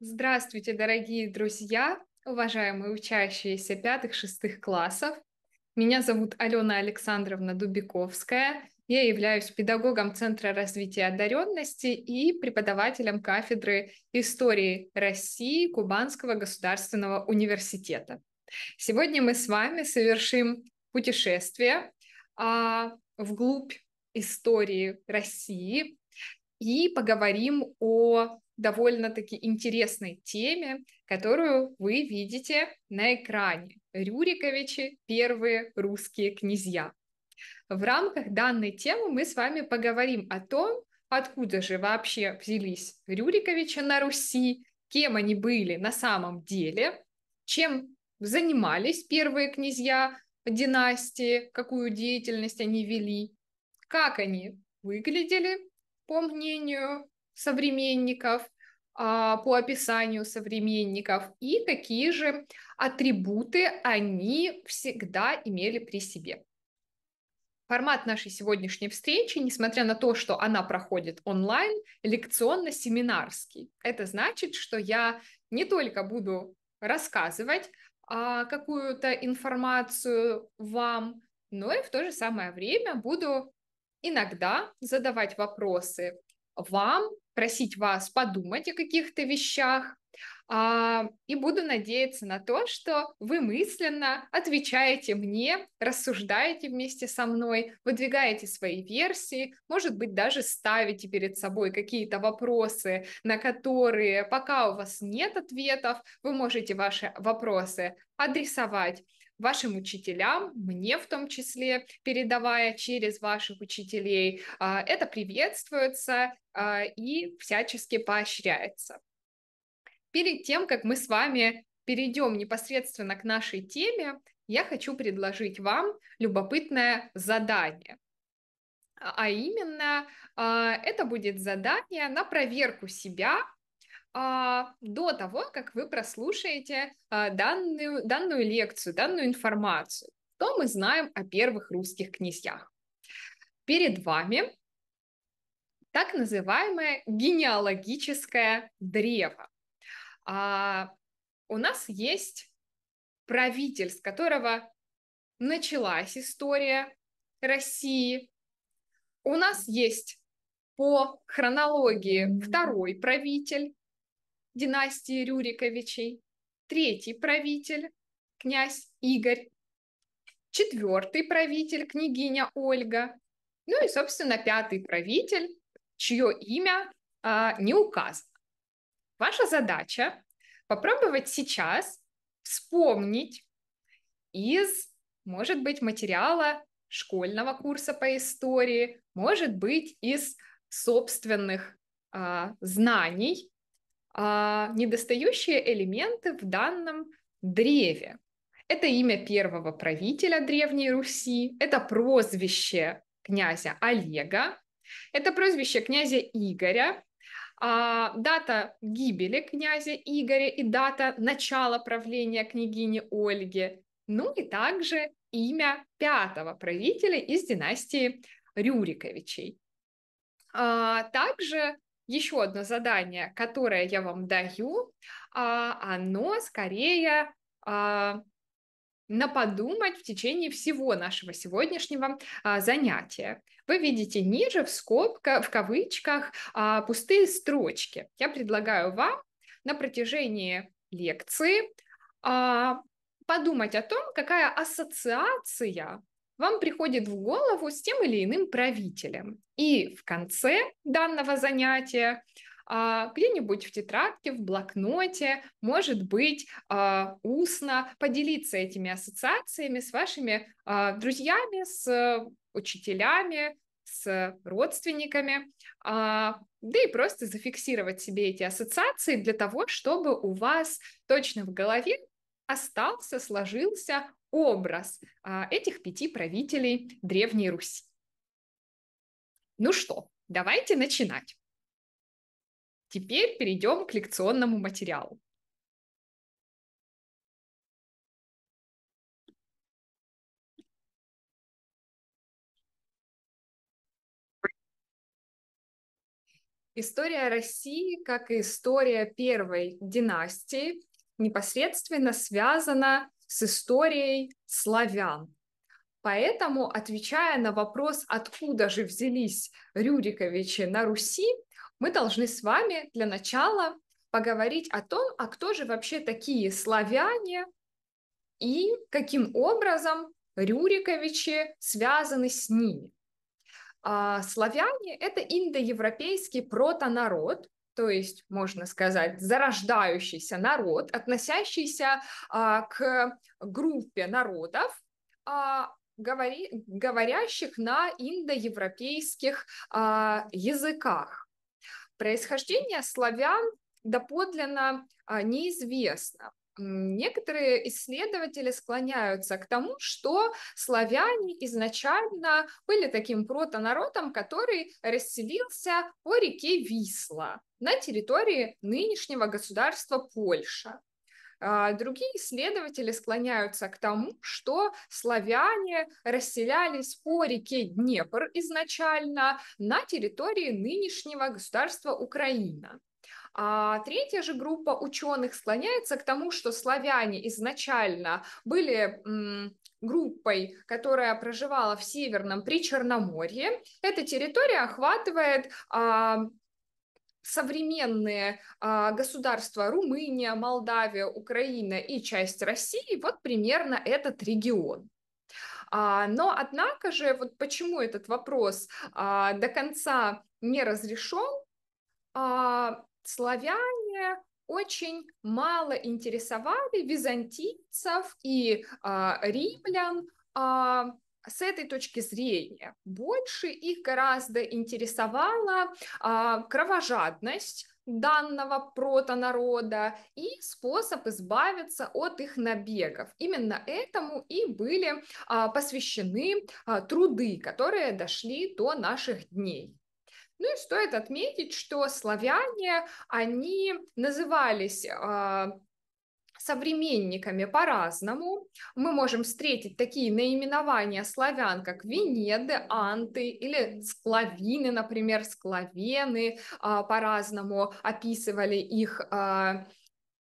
Здравствуйте, дорогие друзья, уважаемые учащиеся пятых-шестых классов. Меня зовут Алена Александровна Дубиковская. Я являюсь педагогом Центра развития одаренности и преподавателем кафедры истории России Кубанского государственного университета. Сегодня мы с вами совершим путешествие а, вглубь истории России и поговорим о довольно-таки интересной теме, которую вы видите на экране. Рюриковичи – первые русские князья. В рамках данной темы мы с вами поговорим о том, откуда же вообще взялись Рюриковичи на Руси, кем они были на самом деле, чем занимались первые князья династии, какую деятельность они вели, как они выглядели, по мнению современников, а, по описанию современников и какие же атрибуты они всегда имели при себе. Формат нашей сегодняшней встречи, несмотря на то, что она проходит онлайн, лекционно-семинарский. Это значит, что я не только буду рассказывать а, какую-то информацию вам, но и в то же самое время буду иногда задавать вопросы вам просить вас подумать о каких-то вещах, а, и буду надеяться на то, что вы мысленно отвечаете мне, рассуждаете вместе со мной, выдвигаете свои версии, может быть, даже ставите перед собой какие-то вопросы, на которые пока у вас нет ответов, вы можете ваши вопросы адресовать вашим учителям, мне в том числе, передавая через ваших учителей. А, это приветствуется а, и всячески поощряется. Перед тем, как мы с вами перейдем непосредственно к нашей теме, я хочу предложить вам любопытное задание. А, а именно, это будет задание на проверку себя а, до того, как вы прослушаете а, данную, данную лекцию, данную информацию. то мы знаем о первых русских князьях? Перед вами так называемое генеалогическое древо. А, у нас есть правитель, с которого началась история России. У нас есть по хронологии второй правитель, династии Рюриковичей, третий правитель, князь Игорь, четвертый правитель, княгиня Ольга, ну и, собственно, пятый правитель, чье имя а, не указано. Ваша задача попробовать сейчас вспомнить из, может быть, материала школьного курса по истории, может быть, из собственных а, знаний а, недостающие элементы в данном древе. Это имя первого правителя Древней Руси, это прозвище князя Олега, это прозвище князя Игоря, а, дата гибели князя Игоря и дата начала правления княгини Ольги, ну и также имя пятого правителя из династии Рюриковичей. А, также еще одно задание, которое я вам даю, а, оно скорее а, на подумать в течение всего нашего сегодняшнего а, занятия. Вы видите ниже в скобках, в кавычках, пустые строчки. Я предлагаю вам на протяжении лекции подумать о том, какая ассоциация вам приходит в голову с тем или иным правителем. И в конце данного занятия а, где-нибудь в тетрадке, в блокноте, может быть, а, устно поделиться этими ассоциациями с вашими а, друзьями, с учителями, с родственниками, да и просто зафиксировать себе эти ассоциации для того, чтобы у вас точно в голове остался, сложился образ а, этих пяти правителей Древней Руси. Ну что, давайте начинать. Теперь перейдем к лекционному материалу. История России, как и история первой династии, непосредственно связана с историей славян. Поэтому, отвечая на вопрос, откуда же взялись Рюриковичи на Руси, мы должны с вами для начала поговорить о том, а кто же вообще такие славяне и каким образом Рюриковичи связаны с ними. А славяне – это индоевропейский протонарод, то есть, можно сказать, зарождающийся народ, относящийся а, к группе народов, а, говори, говорящих на индоевропейских а, языках. Происхождение славян доподлинно а, неизвестно некоторые исследователи склоняются к тому, что славяне изначально были таким протонародом, который расселился по реке Висла на территории нынешнего государства Польша. А, другие исследователи склоняются к тому, что славяне расселялись по реке Днепр изначально на территории нынешнего государства Украина. А третья же группа ученых склоняется к тому, что славяне изначально были группой, которая проживала в Северном Причерноморье. Эта территория охватывает а, современные а, государства Румыния, Молдавия, Украина и часть России. Вот примерно этот регион. А, но, однако же, вот почему этот вопрос а, до конца не разрешен, а, славяне очень мало интересовали византийцев и а, римлян а, с этой точки зрения. Больше их гораздо интересовала а, кровожадность данного протонарода и способ избавиться от их набегов. Именно этому и были а, посвящены а, труды, которые дошли до наших дней. Ну и стоит отметить, что славяне, они назывались а, современниками по-разному. Мы можем встретить такие наименования славян, как Венеды, Анты или Склавины, например, Склавены а, по-разному описывали их а,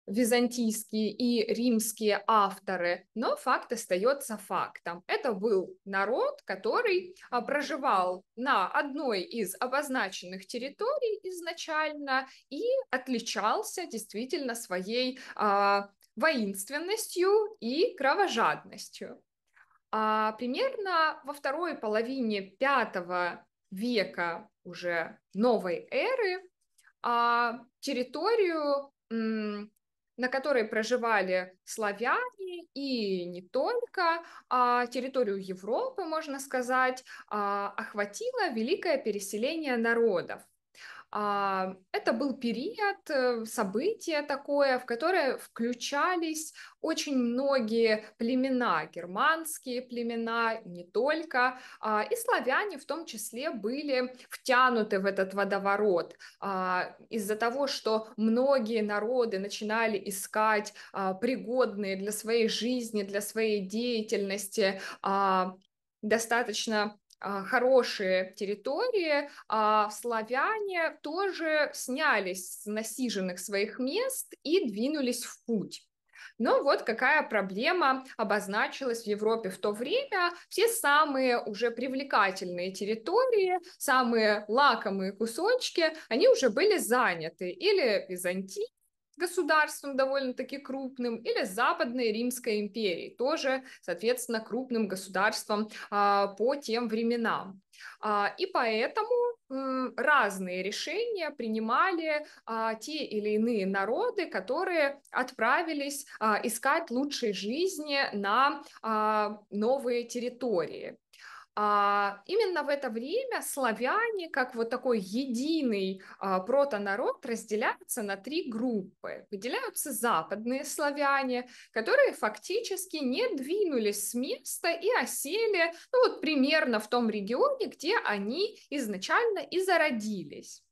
византийские и римские авторы, но факт остается фактом. Это был народ, который а, проживал на одной из обозначенных территорий изначально и отличался действительно своей а, воинственностью и кровожадностью. А примерно во второй половине пятого века уже новой эры а, территорию на которой проживали славяне и не только, а территорию Европы, можно сказать, а, охватило великое переселение народов. А, это был период, э, событие такое, в которое включались очень многие племена, германские племена, не только, а, и славяне в том числе были втянуты в этот водоворот а, из-за того, что многие народы начинали искать пригодные для своей жизни, для своей деятельности достаточно а, хорошие территории, а славяне тоже снялись с насиженных своих мест и двинулись в путь. Но вот какая проблема обозначилась в Европе в то время. Все самые уже привлекательные территории, самые лакомые кусочки, они уже были заняты или Византией, государством довольно-таки крупным, или Западной Римской империей, тоже, соответственно, крупным государством а, по тем временам. А, и поэтому разные решения принимали а, те или иные народы, которые отправились а, искать лучшей жизни на а, новые территории. А именно в это время славяне, как вот такой единый а, протонарод, разделяются на три группы. Выделяются западные славяне, которые фактически не двинулись с места и осели ну, вот примерно в том регионе, где они изначально и зародились.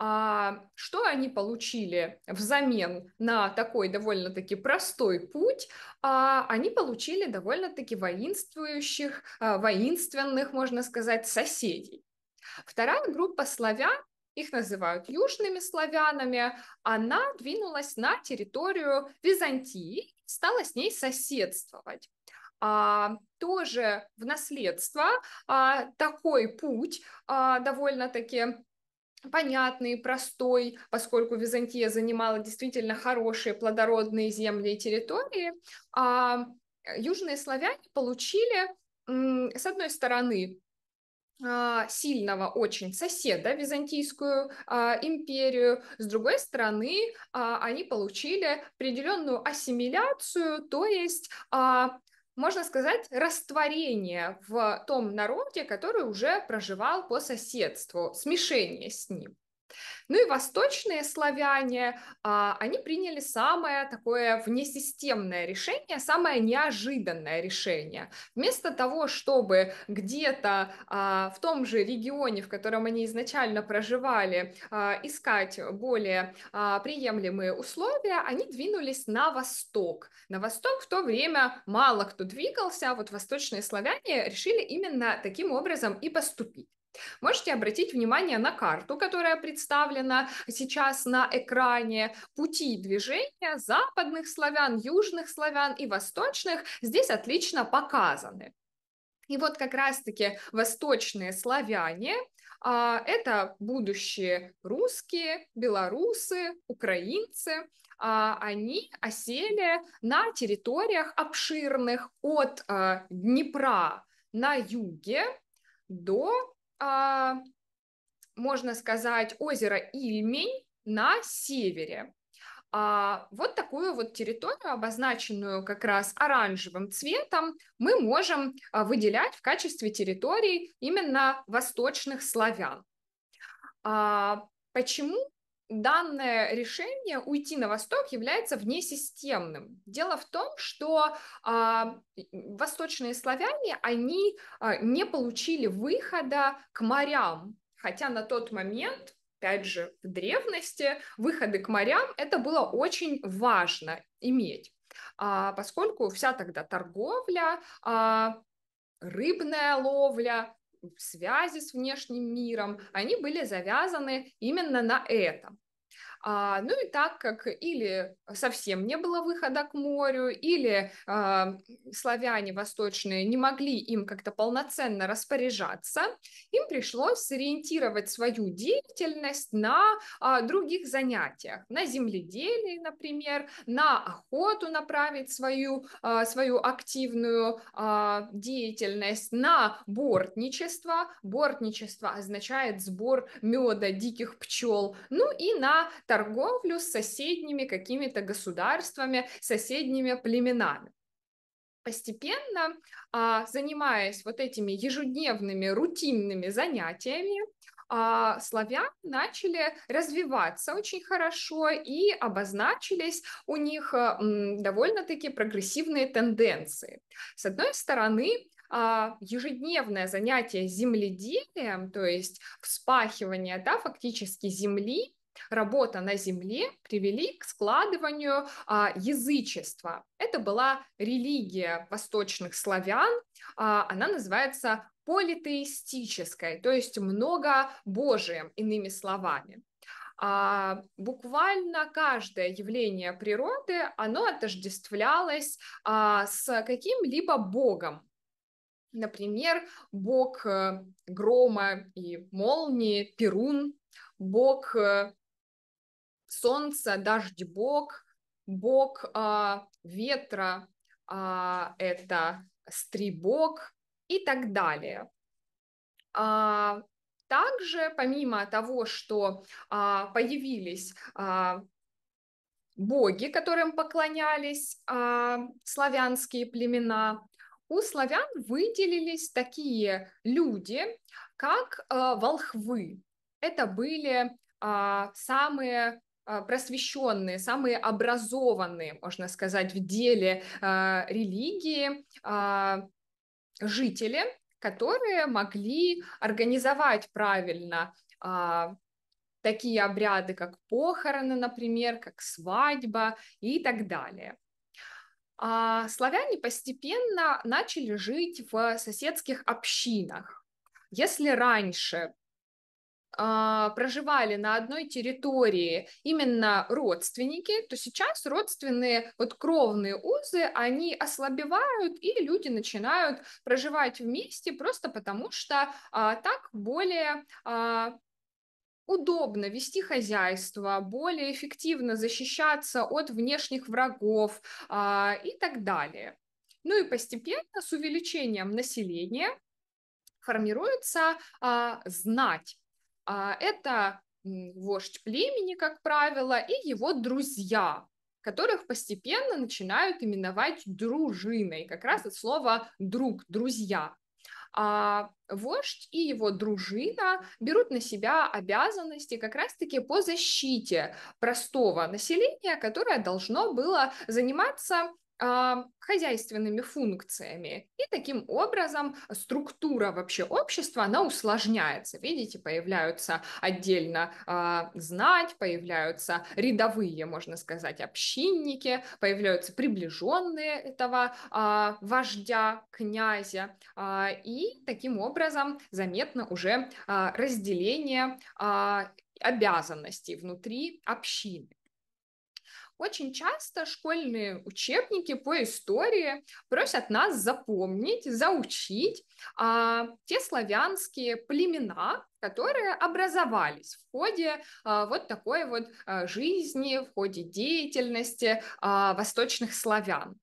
А что они получили взамен на такой довольно-таки простой путь? А они получили довольно-таки воинствующих, а, воинственных, можно сказать, соседей. Вторая группа славян их называют южными славянами, она двинулась на территорию Византии, стала с ней соседствовать. А, тоже в наследство а, такой путь а, довольно-таки понятный, простой, поскольку Византия занимала действительно хорошие плодородные земли и территории, а э, южные славяне получили, с одной стороны, а, сильного очень соседа, Византийскую а, империю. С другой стороны, а, они получили определенную ассимиляцию, то есть а, можно сказать, растворение в том народе, который уже проживал по соседству, смешение с ним. Ну и восточные славяне, а, они приняли самое такое внесистемное решение, самое неожиданное решение. Вместо того, чтобы где-то а, в том же регионе, в котором они изначально проживали, а, искать более приемлемые условия, они двинулись на восток. На восток в то время мало кто двигался, а вот восточные славяне решили именно таким образом и поступить. Можете обратить внимание на карту, которая представлена сейчас на экране, пути движения западных славян, южных славян и восточных здесь отлично показаны. И вот как раз-таки восточные славяне а, это будущие русские, белорусы, украинцы. А, они осели на территориях обширных от а, Днепра на юге до а, можно сказать, озеро Ильмень на севере. А вот такую вот территорию, обозначенную как раз оранжевым цветом, мы можем а, выделять в качестве территории именно восточных славян. А почему данное решение уйти на восток является внесистемным. Дело в том, что а, восточные славяне, они а, не получили выхода к морям, хотя на тот момент опять же, в древности выходы к морям это было очень важно иметь, а, поскольку вся тогда торговля, а, рыбная ловля, связи с внешним миром, они были завязаны именно на этом. А, ну и так как или совсем не было выхода к морю, или а, славяне восточные не могли им как-то полноценно распоряжаться, им пришлось сориентировать свою деятельность на а, других занятиях, на земледелии, например, на охоту направить свою, а, свою активную а, деятельность, на бортничество. Бортничество означает сбор меда диких пчел, ну и на торговлю с соседними какими-то государствами, соседними племенами постепенно, а, занимаясь вот этими ежедневными рутинными занятиями, а, славян начали развиваться очень хорошо и обозначились у них а, довольно-таки прогрессивные тенденции. С одной стороны, ежедневное занятие земледелием, то есть вспахивание да, фактически земли, работа на земле привели к складыванию а, язычества. Это была религия восточных славян, а, она называется политеистической, то есть много Божиим, иными словами. А, буквально каждое явление природы, оно отождествлялось а, с каким-либо богом, Например, бог э, грома и молнии, Перун, бог э, солнца, дождь бог, бог а, ветра, а, это стрибог и так далее. А, также, помимо того, что а, появились а, боги, которым поклонялись а, славянские племена, у славян выделились такие люди, как а, волхвы. Это были а, самые а, просвещенные, самые образованные, можно сказать, в деле а, религии а, жители, которые могли организовать правильно такие обряды, как похороны, например, как свадьба и так далее. А славяне постепенно начали жить в соседских общинах. Если раньше а, проживали на одной территории именно родственники, то сейчас родственные вот кровные узы, они ослабевают, и люди начинают проживать вместе просто потому, что э, так более э, удобно вести хозяйство, более эффективно защищаться от внешних врагов а, и так далее. Ну и постепенно с увеличением населения формируется а, знать. А, это вождь племени, как правило, и его друзья, которых постепенно начинают именовать дружиной, как раз от слова «друг», «друзья». А вождь и его дружина берут на себя обязанности как раз-таки по защите простого населения, которое должно было заниматься а, хозяйственными функциями. И таким образом структура вообще общества, она усложняется. Видите, появляются отдельно э, знать, появляются рядовые, можно сказать, общинники, появляются приближенные этого э, вождя, князя. Э, и таким образом заметно уже э, разделение э, обязанностей внутри общины. Очень часто школьные учебники по истории просят нас запомнить, заучить а, те славянские племена, которые образовались в ходе а, вот такой вот а, жизни, в ходе деятельности а, восточных славян.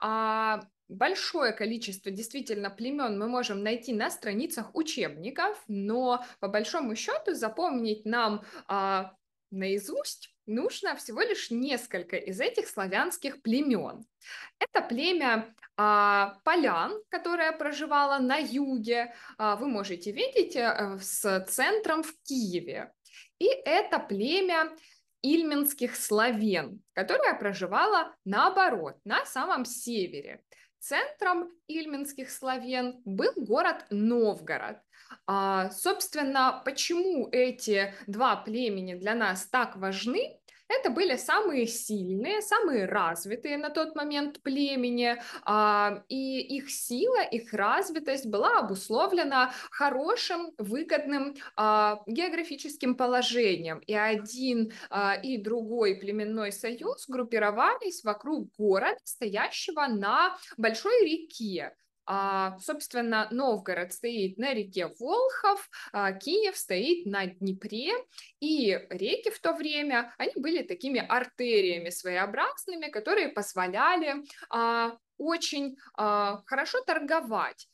А, большое количество действительно племен мы можем найти на страницах учебников, но по большому счету запомнить нам а, наизусть нужно всего лишь несколько из этих славянских племен. Это племя а, полян, которое проживало на юге, а, вы можете видеть, а, с центром в Киеве. И это племя ильменских славен, которое проживало наоборот, на самом севере. Центром ильменских славен был город Новгород. А, собственно, почему эти два племени для нас так важны? Это были самые сильные, самые развитые на тот момент племени, а, и их сила, их развитость была обусловлена хорошим, выгодным а, географическим положением. И один а, и другой племенной союз группировались вокруг города, стоящего на большой реке а, собственно, Новгород стоит на реке Волхов, а Киев стоит на Днепре, и реки в то время, они были такими артериями своеобразными, которые позволяли а, очень хорошо торговать.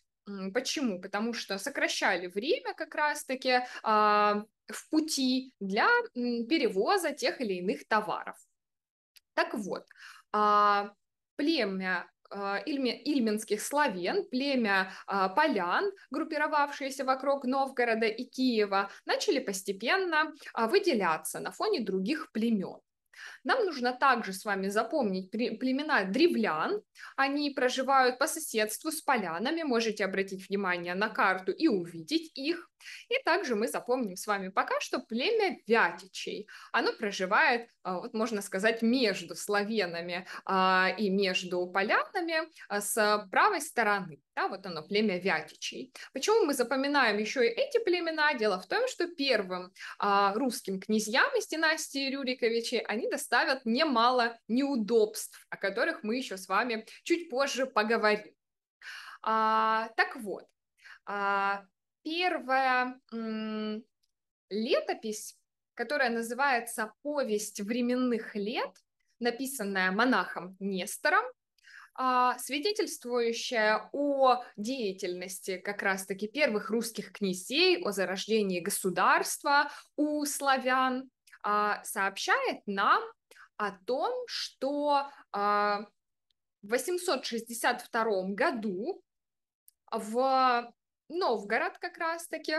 Почему? Потому что сокращали время как раз-таки в пути для перевоза тех или иных товаров. Так вот, племя а, ильменских славян, племя а, полян, группировавшиеся вокруг Новгорода и Киева, начали постепенно а, выделяться на фоне других племен. Нам нужно также с вами запомнить племена древлян. Они проживают по соседству с полянами. Можете обратить внимание на карту и увидеть их. И также мы запомним с вами пока что племя Вятичей. Оно проживает, а, вот можно сказать, между славянами а, и между полянами а, с правой стороны. Да, вот оно, племя Вятичей. Почему мы запоминаем еще и эти племена? Дело в том, что первым а, русским князьям из династии Рюриковичей они доставят немало неудобств, о которых мы еще с вами чуть позже поговорим. А, так вот, а, первая летопись, которая называется «Повесть временных лет», написанная монахом Нестором, а, свидетельствующая о деятельности как раз-таки первых русских князей, о зарождении государства у славян, а, сообщает нам о том, что а, в 862 году в Новгород как раз-таки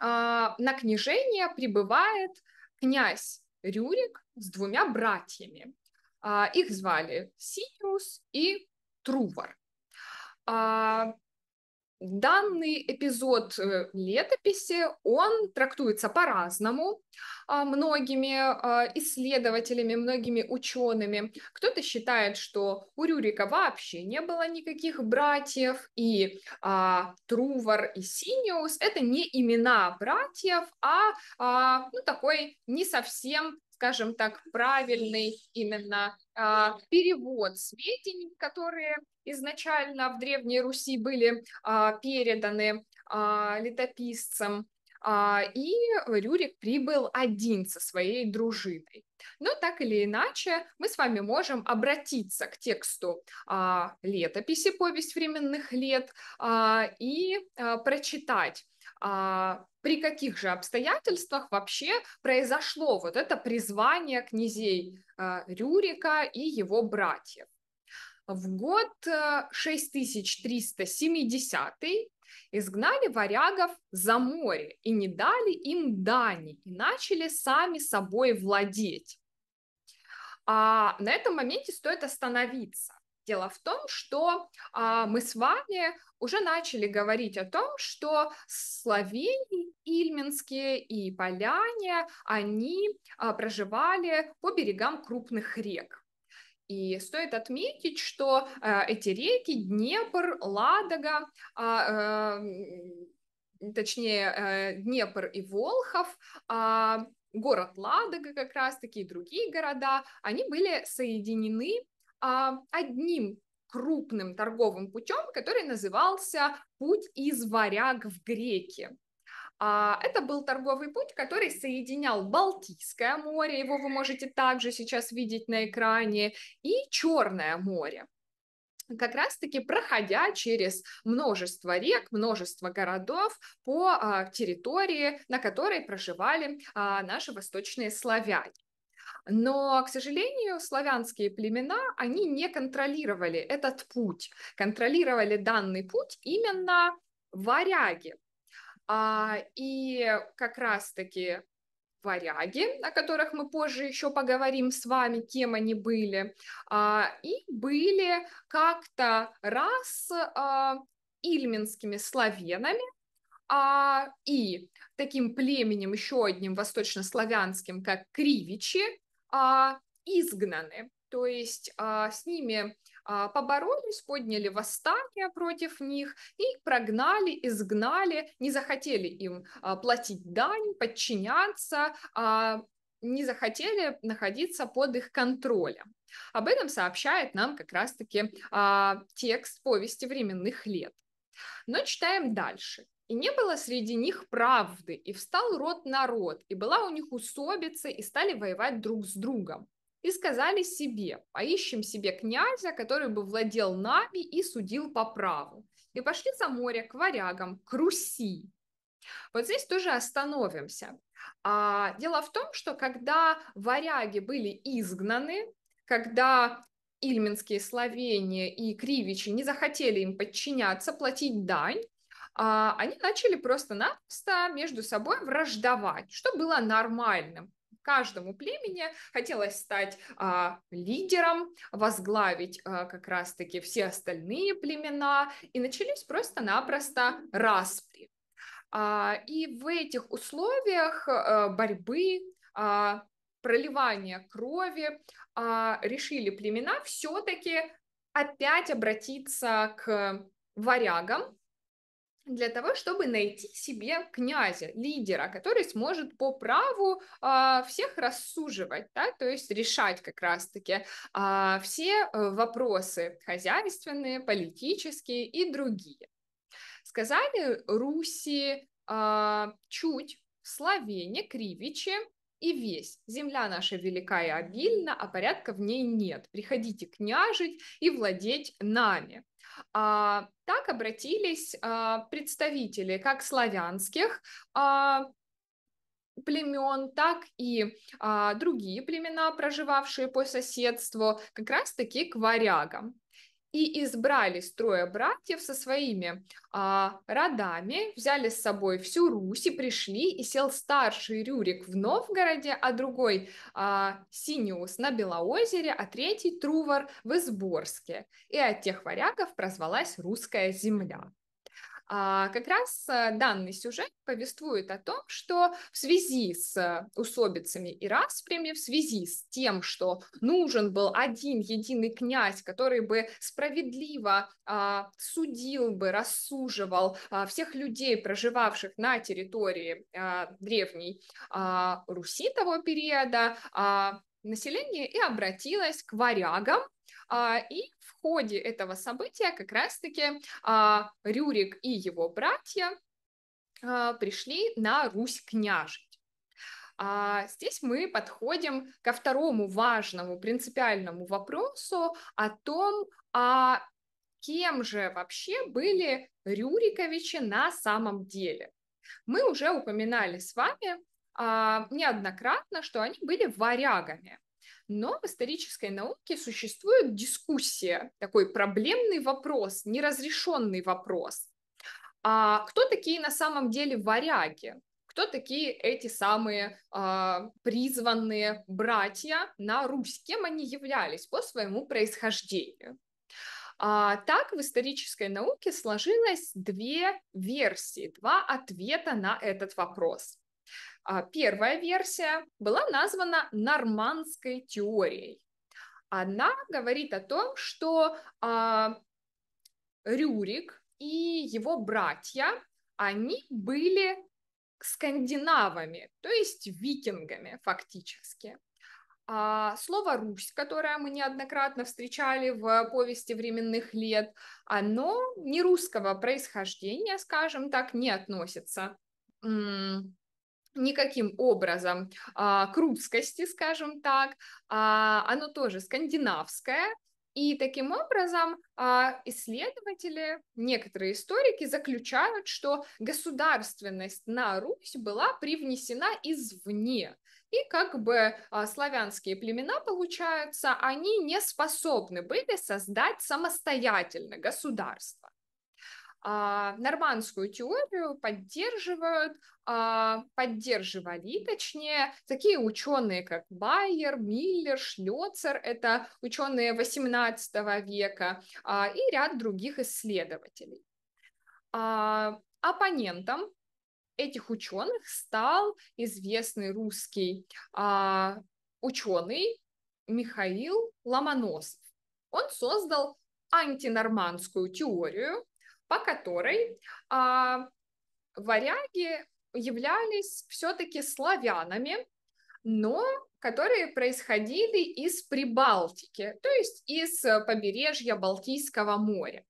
на княжение прибывает князь Рюрик с двумя братьями. А, их звали Синиус и Трувор. А, данный эпизод э, летописи, он трактуется по-разному а, многими исследователями, многими учеными. Кто-то считает, что у Рюрика вообще не было никаких братьев, и а, Трувор и Синиус — это не имена братьев, а, а ну, такой не совсем скажем так, правильный именно а, перевод сведений, которые изначально в Древней Руси были а, переданы а, летописцам. И Рюрик прибыл один со своей дружиной. Но так или иначе, мы с вами можем обратиться к тексту а, летописи «Повесть временных лет» а, и а, прочитать а, при каких же обстоятельствах вообще произошло вот это призвание князей а, Рюрика и его братьев. В год 6370 э, изгнали варягов за море и не дали им дани, и начали сами собой владеть. А на этом моменте стоит остановиться. Дело в том, что а, мы с вами уже начали говорить о том, что словени ильменские и поляне, они а, проживали по берегам крупных рек. И стоит отметить, что э, эти реки Днепр, Ладога, э, э, точнее э, Днепр и Волхов, э, город Ладога как раз-таки и другие города, они были соединены а, одним крупным торговым путем, который назывался «Путь из варяг в греки». А, это был торговый путь, который соединял Балтийское море, его вы можете также сейчас видеть на экране, и Черное море как раз-таки проходя через множество рек, множество городов по а, территории, на которой проживали наши восточные славяне. Но, к сожалению, славянские племена, они не контролировали этот путь. Контролировали данный путь именно варяги. А, и как раз-таки варяги, о которых мы позже еще поговорим с вами, кем они были, а, и были как-то раз а, ильминскими славянами, а, и таким племенем еще одним восточнославянским, как кривичи, а изгнаны, то есть а, с ними а, поборолись, подняли восстание против них и прогнали, изгнали, не захотели им а, платить дань, подчиняться, не захотели находиться под их контролем. Об этом сообщает нам как раз-таки текст повести временных лет. Но читаем дальше и не было среди них правды, и встал род народ, и была у них усобица, и стали воевать друг с другом. И сказали себе, поищем себе князя, который бы владел нами и судил по праву. И пошли за море к варягам, к Руси. Вот здесь тоже остановимся. А, дело в том, что когда варяги были изгнаны, когда ильменские словения и кривичи не захотели им подчиняться, платить дань, а, они начали просто-напросто между собой враждовать, что было нормальным. Каждому племени хотелось стать а, лидером, возглавить а, как раз-таки все остальные племена, и начались просто-напросто распри. А, и в этих условиях а, борьбы, а, проливания крови а, решили племена все-таки опять обратиться к варягам, для того, чтобы найти себе князя, лидера, который сможет по праву э, всех рассуживать, да, то есть решать как раз-таки а, э, все вопросы хозяйственные, политические и другие. Сказали Руси э, чуть, Словене, Кривичи и весь. Земля наша велика и обильна, а порядка в ней нет. Приходите княжить и владеть нами. А, так обратились а, представители как славянских а, племен, так и а, другие племена, проживавшие по соседству, как раз-таки к варягам и избрали строя братьев со своими а, родами, взяли с собой всю Русь и пришли, и сел старший Рюрик в Новгороде, а другой а, Синиус на Белоозере, а третий Трувор в Изборске. И от тех варягов прозвалась русская земля. А, как раз э, данный сюжет повествует о том, что в связи с э, усобицами и распрями, в связи с тем, что нужен был один единый князь, который бы справедливо а, судил бы, рассуживал а, всех людей, проживавших на территории древней Руси того периода, население и обратилось к варягам, а, и в ходе этого события как раз-таки а, Рюрик и его братья а, пришли на Русь княжить. здесь мы подходим ко второму важному принципиальному вопросу о том, а кем же вообще были Рюриковичи на самом деле. Мы уже упоминали с вами неоднократно, что они были варягами. Но в исторической науке существует дискуссия, такой проблемный вопрос, неразрешенный вопрос. А кто такие на самом деле варяги? Кто такие эти самые а, призванные братья на Русь? Кем они являлись по своему происхождению? А, так в исторической науке сложилось две версии, два ответа на этот вопрос. А, первая версия была названа нормандской теорией. Она говорит о том, что а, Рюрик и его братья, они были скандинавами, то есть викингами фактически. А слово «Русь», которое мы неоднократно встречали в повести временных лет, оно не русского происхождения, скажем так, не относится никаким образом а, к русскости, скажем так, а, оно тоже скандинавское, и таким образом а, исследователи, некоторые историки заключают, что государственность на Русь была привнесена извне. И как бы а, славянские племена, получаются, они не способны были создать самостоятельно государство а, нормандскую теорию поддерживают, а, поддерживали, точнее, такие ученые, как Байер, Миллер, Шлёцер, это ученые 18 века, а, и ряд других исследователей. А, оппонентом этих ученых стал известный русский а, ученый Михаил Ломоносов. Он создал антинормандскую теорию, по которой а, варяги являлись все-таки славянами, но которые происходили из Прибалтики, то есть из побережья Балтийского моря.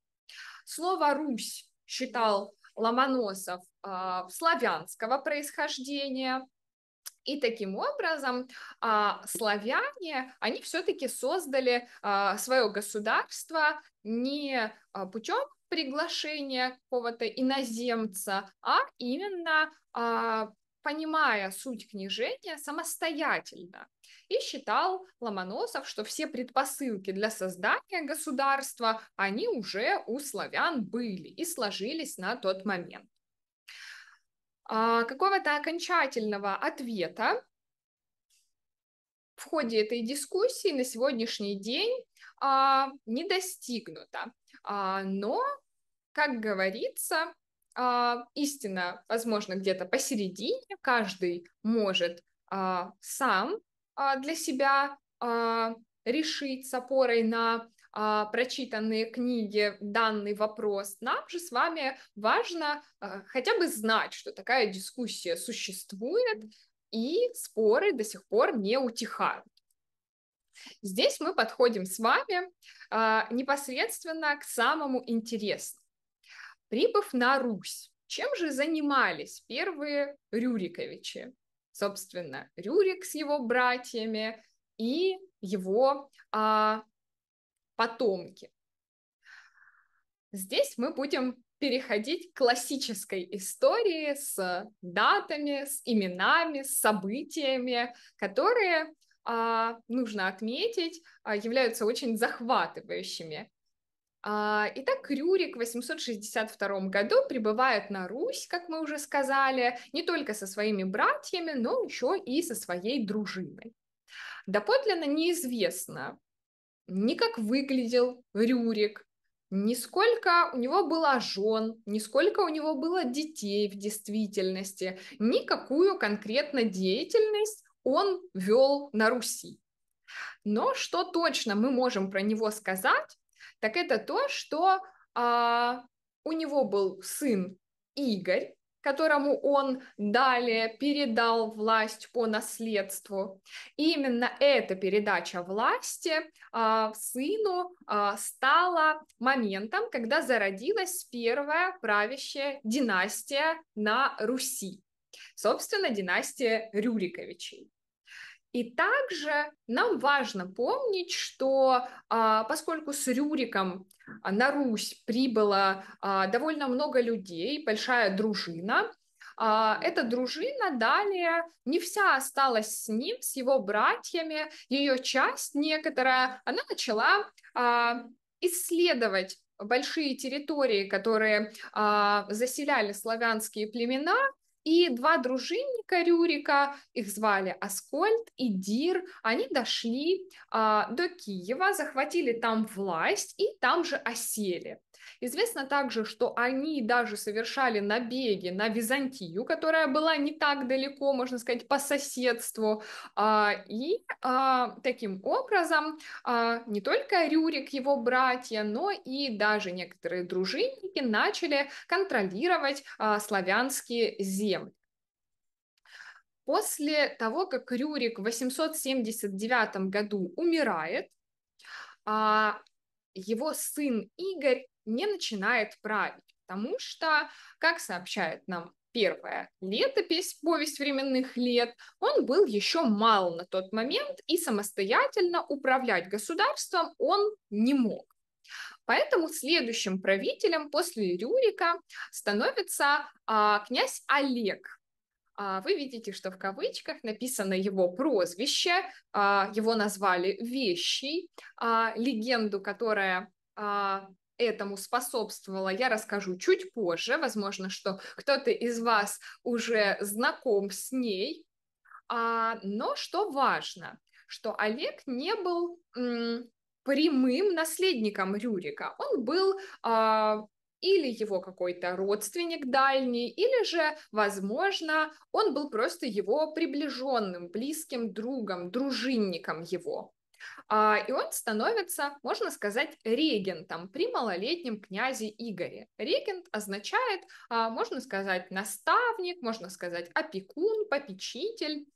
Слово «Русь» считал Ломоносов а, славянского происхождения, и таким образом а, славяне, они все-таки создали а, свое государство не а, путем приглашение какого-то иноземца, а именно а, понимая суть книжения самостоятельно. И считал Ломоносов, что все предпосылки для создания государства, они уже у славян были и сложились на тот момент. А какого-то окончательного ответа в ходе этой дискуссии на сегодняшний день а, не достигнуто. А, но, как говорится, а, истина, возможно, где-то посередине, каждый может а, сам для себя решить с опорой на прочитанные книги данный вопрос, нам же с вами важно хотя бы знать, что такая дискуссия существует, и споры до сих пор не утихают. Здесь мы подходим с вами а, непосредственно к самому интересному. Прибыв на Русь, чем же занимались первые Рюриковичи? Собственно, Рюрик с его братьями и его а, потомки. Здесь мы будем переходить к классической истории с датами, с именами, с событиями, которые а, нужно отметить, а, являются очень захватывающими. А, итак, Рюрик в 862 году прибывает на Русь, как мы уже сказали, не только со своими братьями, но еще и со своей дружиной. Доподлинно неизвестно ни как выглядел Рюрик, ни сколько у него было жен, ни сколько у него было детей в действительности, никакую конкретно деятельность он вел на Руси. Но что точно мы можем про него сказать, так это то, что а, у него был сын Игорь, которому он далее передал власть по наследству. И именно эта передача власти а, сыну а, стала моментом, когда зародилась первая правящая династия на Руси, собственно, династия Рюриковичей. И также нам важно помнить, что а, поскольку с Рюриком а, на Русь прибыло а, довольно много людей, большая дружина, а, эта дружина далее не вся осталась с ним, с его братьями, ее часть некоторая, она начала а, исследовать большие территории, которые а, заселяли славянские племена, и два дружинника Рюрика, их звали Аскольд и Дир, они дошли а, до Киева, захватили там власть и там же осели. Известно также, что они даже совершали набеги на Византию, которая была не так далеко, можно сказать, по соседству. А, и а, таким образом а, не только Рюрик, его братья, но и даже некоторые дружинники начали контролировать славянские земли. После того, как Рюрик в 879 году умирает, его сын Игорь не начинает править, потому что, как сообщает нам первая летопись, повесть временных лет, он был еще мал на тот момент, и самостоятельно управлять государством он не мог. Поэтому следующим правителем после Рюрика становится а, князь Олег. А, вы видите, что в кавычках написано его прозвище, а, его назвали Вещий, а, легенду, которая а, этому способствовала, я расскажу чуть позже. Возможно, что кто-то из вас уже знаком с ней. А, но что важно, что Олег не был м, прямым наследником Рюрика. Он был а, или его какой-то родственник дальний, или же, возможно, он был просто его приближенным, близким другом, дружинником его. А, и он становится, можно сказать, регентом при малолетнем князе Игоре. Регент означает, а, можно сказать, наставник, можно сказать, опекун, попечитель.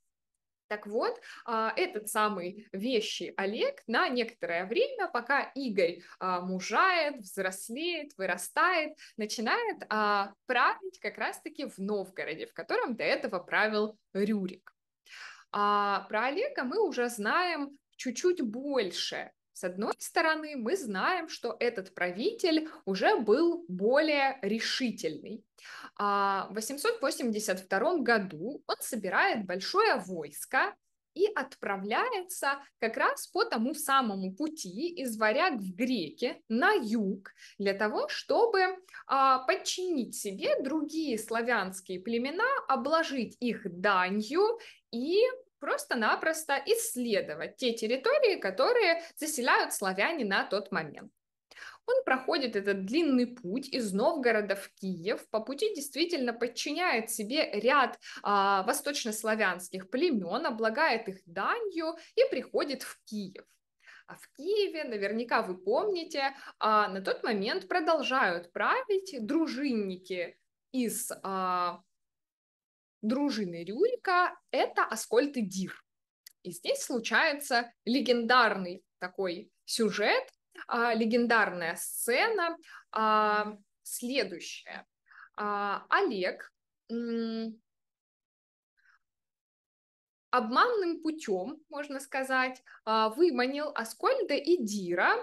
Так вот, а, этот самый вещий Олег на некоторое время, пока Игорь мужает, взрослеет, вырастает, начинает править как раз-таки в Новгороде, в котором до этого правил Рюрик. А про Олега мы уже знаем чуть-чуть больше. С одной стороны, мы знаем, что этот правитель уже был более решительный. А в 882 году он собирает большое войско и отправляется как раз по тому самому пути из варяг в греки на юг для того, чтобы а, подчинить себе другие славянские племена, обложить их данью и просто-напросто исследовать те территории, которые заселяют славяне на тот момент. Он проходит этот длинный путь из Новгорода в Киев, по пути действительно подчиняет себе ряд а, восточнославянских племен, облагает их данью и приходит в Киев. А в Киеве, наверняка вы помните, а, на тот момент продолжают править дружинники из а, дружины Рюрика — это Аскольд и Дир. И здесь случается легендарный такой сюжет, а, легендарная сцена а, следующая. А, Олег обманным путем, можно сказать, выманил Аскольда и Дира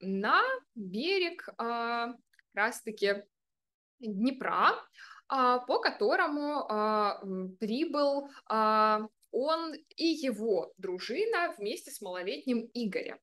на берег как раз-таки Днепра, а, по которому а, прибыл а, он и его дружина вместе с малолетним Игорем.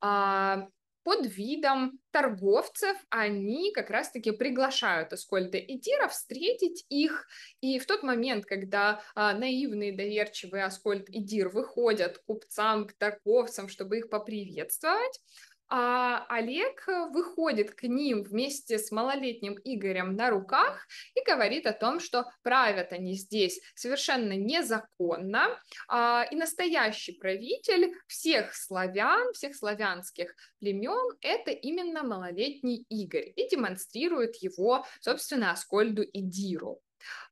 Под видом торговцев они как раз-таки приглашают Аскольда и Тира встретить их. И в тот момент, когда а, наивные, доверчивые Аскольд и Дир выходят купцам, к торговцам, чтобы их поприветствовать, а Олег выходит к ним вместе с малолетним Игорем на руках и говорит о том, что правят они здесь совершенно незаконно, а, и настоящий правитель всех славян, всех славянских племен – это именно малолетний Игорь, и демонстрирует его, собственно, Аскольду и Диру.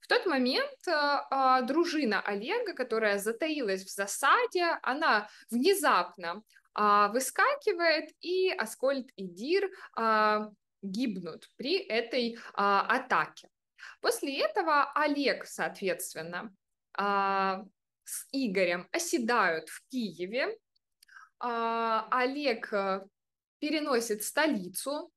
В тот момент э, дружина Олега, которая затаилась в засаде, она внезапно а выскакивает, и Аскольд и Дир а, гибнут при этой а, атаке. После этого Олег, соответственно, а, с Игорем оседают в Киеве. Олег э, переносит столицу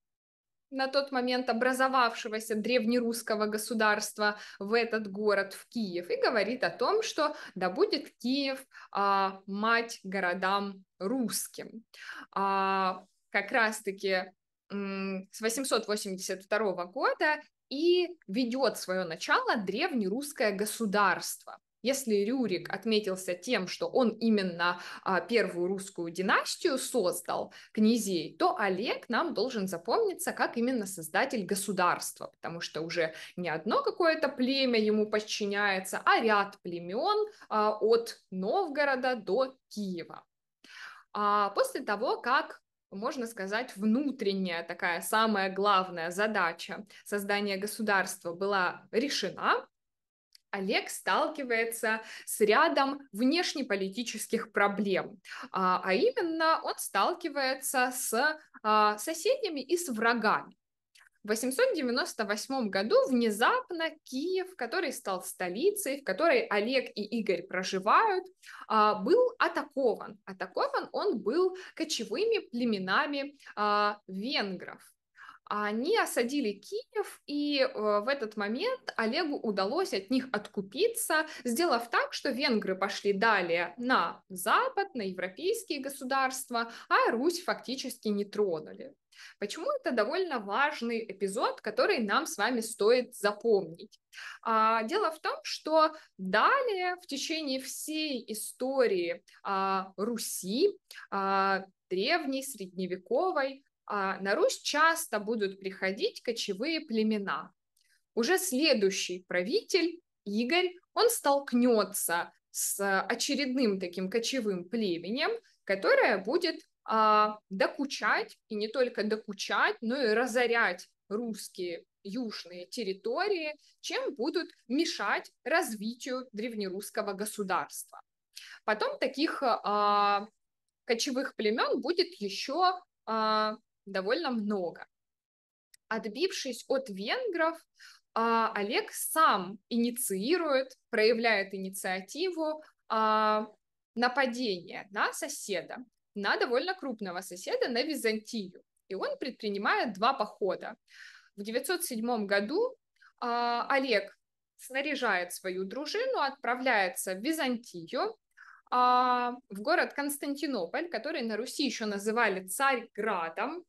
на тот момент образовавшегося древнерусского государства в этот город, в Киев, и говорит о том, что да будет Киев а, мать городам русским. А, как раз-таки с 882 года и ведет свое начало древнерусское государство. Если Рюрик отметился тем, что он именно а, первую русскую династию создал, князей, то Олег нам должен запомниться как именно создатель государства, потому что уже не одно какое-то племя ему подчиняется, а ряд племен а, от Новгорода до Киева. А после того, как можно сказать, внутренняя такая самая главная задача создания государства была решена, Олег сталкивается с рядом внешнеполитических проблем, а, а именно он сталкивается с а, соседями и с врагами. В 898 году внезапно Киев, который стал столицей, в которой Олег и Игорь проживают, а, был атакован. Атакован он был кочевыми племенами венгров они осадили Киев, и э, в этот момент Олегу удалось от них откупиться, сделав так, что венгры пошли далее на запад, на европейские государства, а Русь фактически не тронули. Почему это довольно важный эпизод, который нам с вами стоит запомнить? А, дело в том, что далее в течение всей истории а, Руси, а, древней, средневековой, а, на Русь часто будут приходить кочевые племена. Уже следующий правитель, Игорь, он столкнется с а, очередным таким кочевым племенем, которое будет а, докучать, и не только докучать, но и разорять русские южные территории, чем будут мешать развитию древнерусского государства. Потом таких а, кочевых племен будет еще а, довольно много. Отбившись от венгров, а, Олег сам инициирует, проявляет инициативу а, нападения на соседа, на довольно крупного соседа, на Византию. И он предпринимает два похода. В 907 году а, Олег снаряжает свою дружину, отправляется в Византию, в город Константинополь, который на Руси еще называли Царьградом,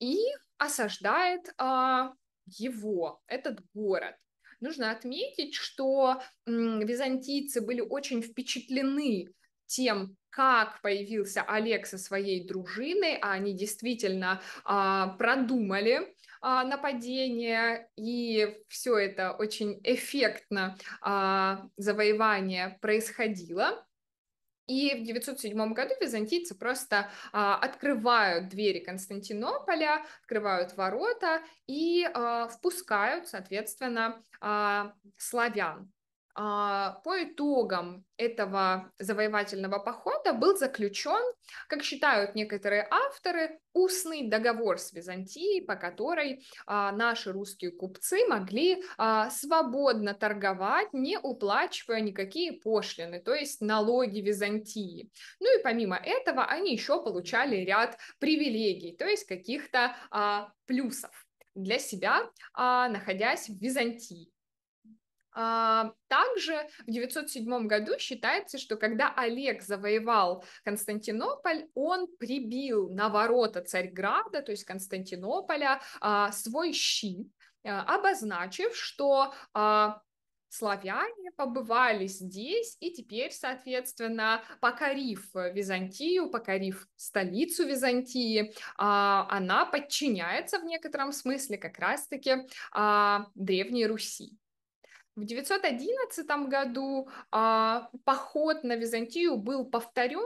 и осаждает а, его, этот город. Нужно отметить, что м, византийцы были очень впечатлены тем, как появился Олег со своей дружиной, а они действительно а, продумали а, нападение, и все это очень эффектно а, завоевание происходило. И в 907 году византийцы просто а, открывают двери Константинополя, открывают ворота и а, впускают, соответственно, а, славян. А, по итогам этого завоевательного похода был заключен, как считают некоторые авторы, устный договор с Византией, по которой а, наши русские купцы могли а, свободно торговать, не уплачивая никакие пошлины, то есть налоги Византии. Ну и помимо этого они еще получали ряд привилегий, то есть каких-то плюсов для себя, находясь в Византии. А, также в 907 году считается, что когда Олег завоевал Константинополь, он прибил на ворота Царьграда, то есть Константинополя, а, свой щит, а, обозначив, что славяне побывали здесь и теперь, соответственно, покорив Византию, покорив столицу Византии, она подчиняется в некотором смысле как раз-таки Древней Руси. В 911 году а, поход на Византию был повторен,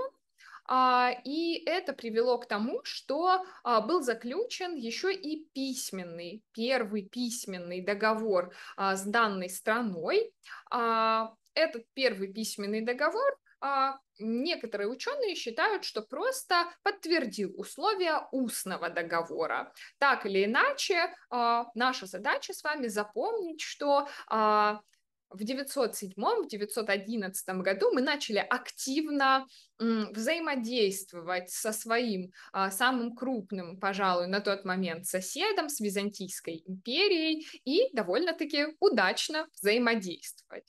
а, и это привело к тому, что а, был заключен еще и письменный, первый письменный договор а, с данной страной. А, этот первый письменный договор а, некоторые ученые считают, что просто подтвердил условия устного договора. Так или иначе, а, наша задача с вами запомнить, что а, в 907-911 году мы начали активно взаимодействовать со своим самым крупным, пожалуй, на тот момент соседом, с Византийской империей, и довольно-таки удачно взаимодействовать.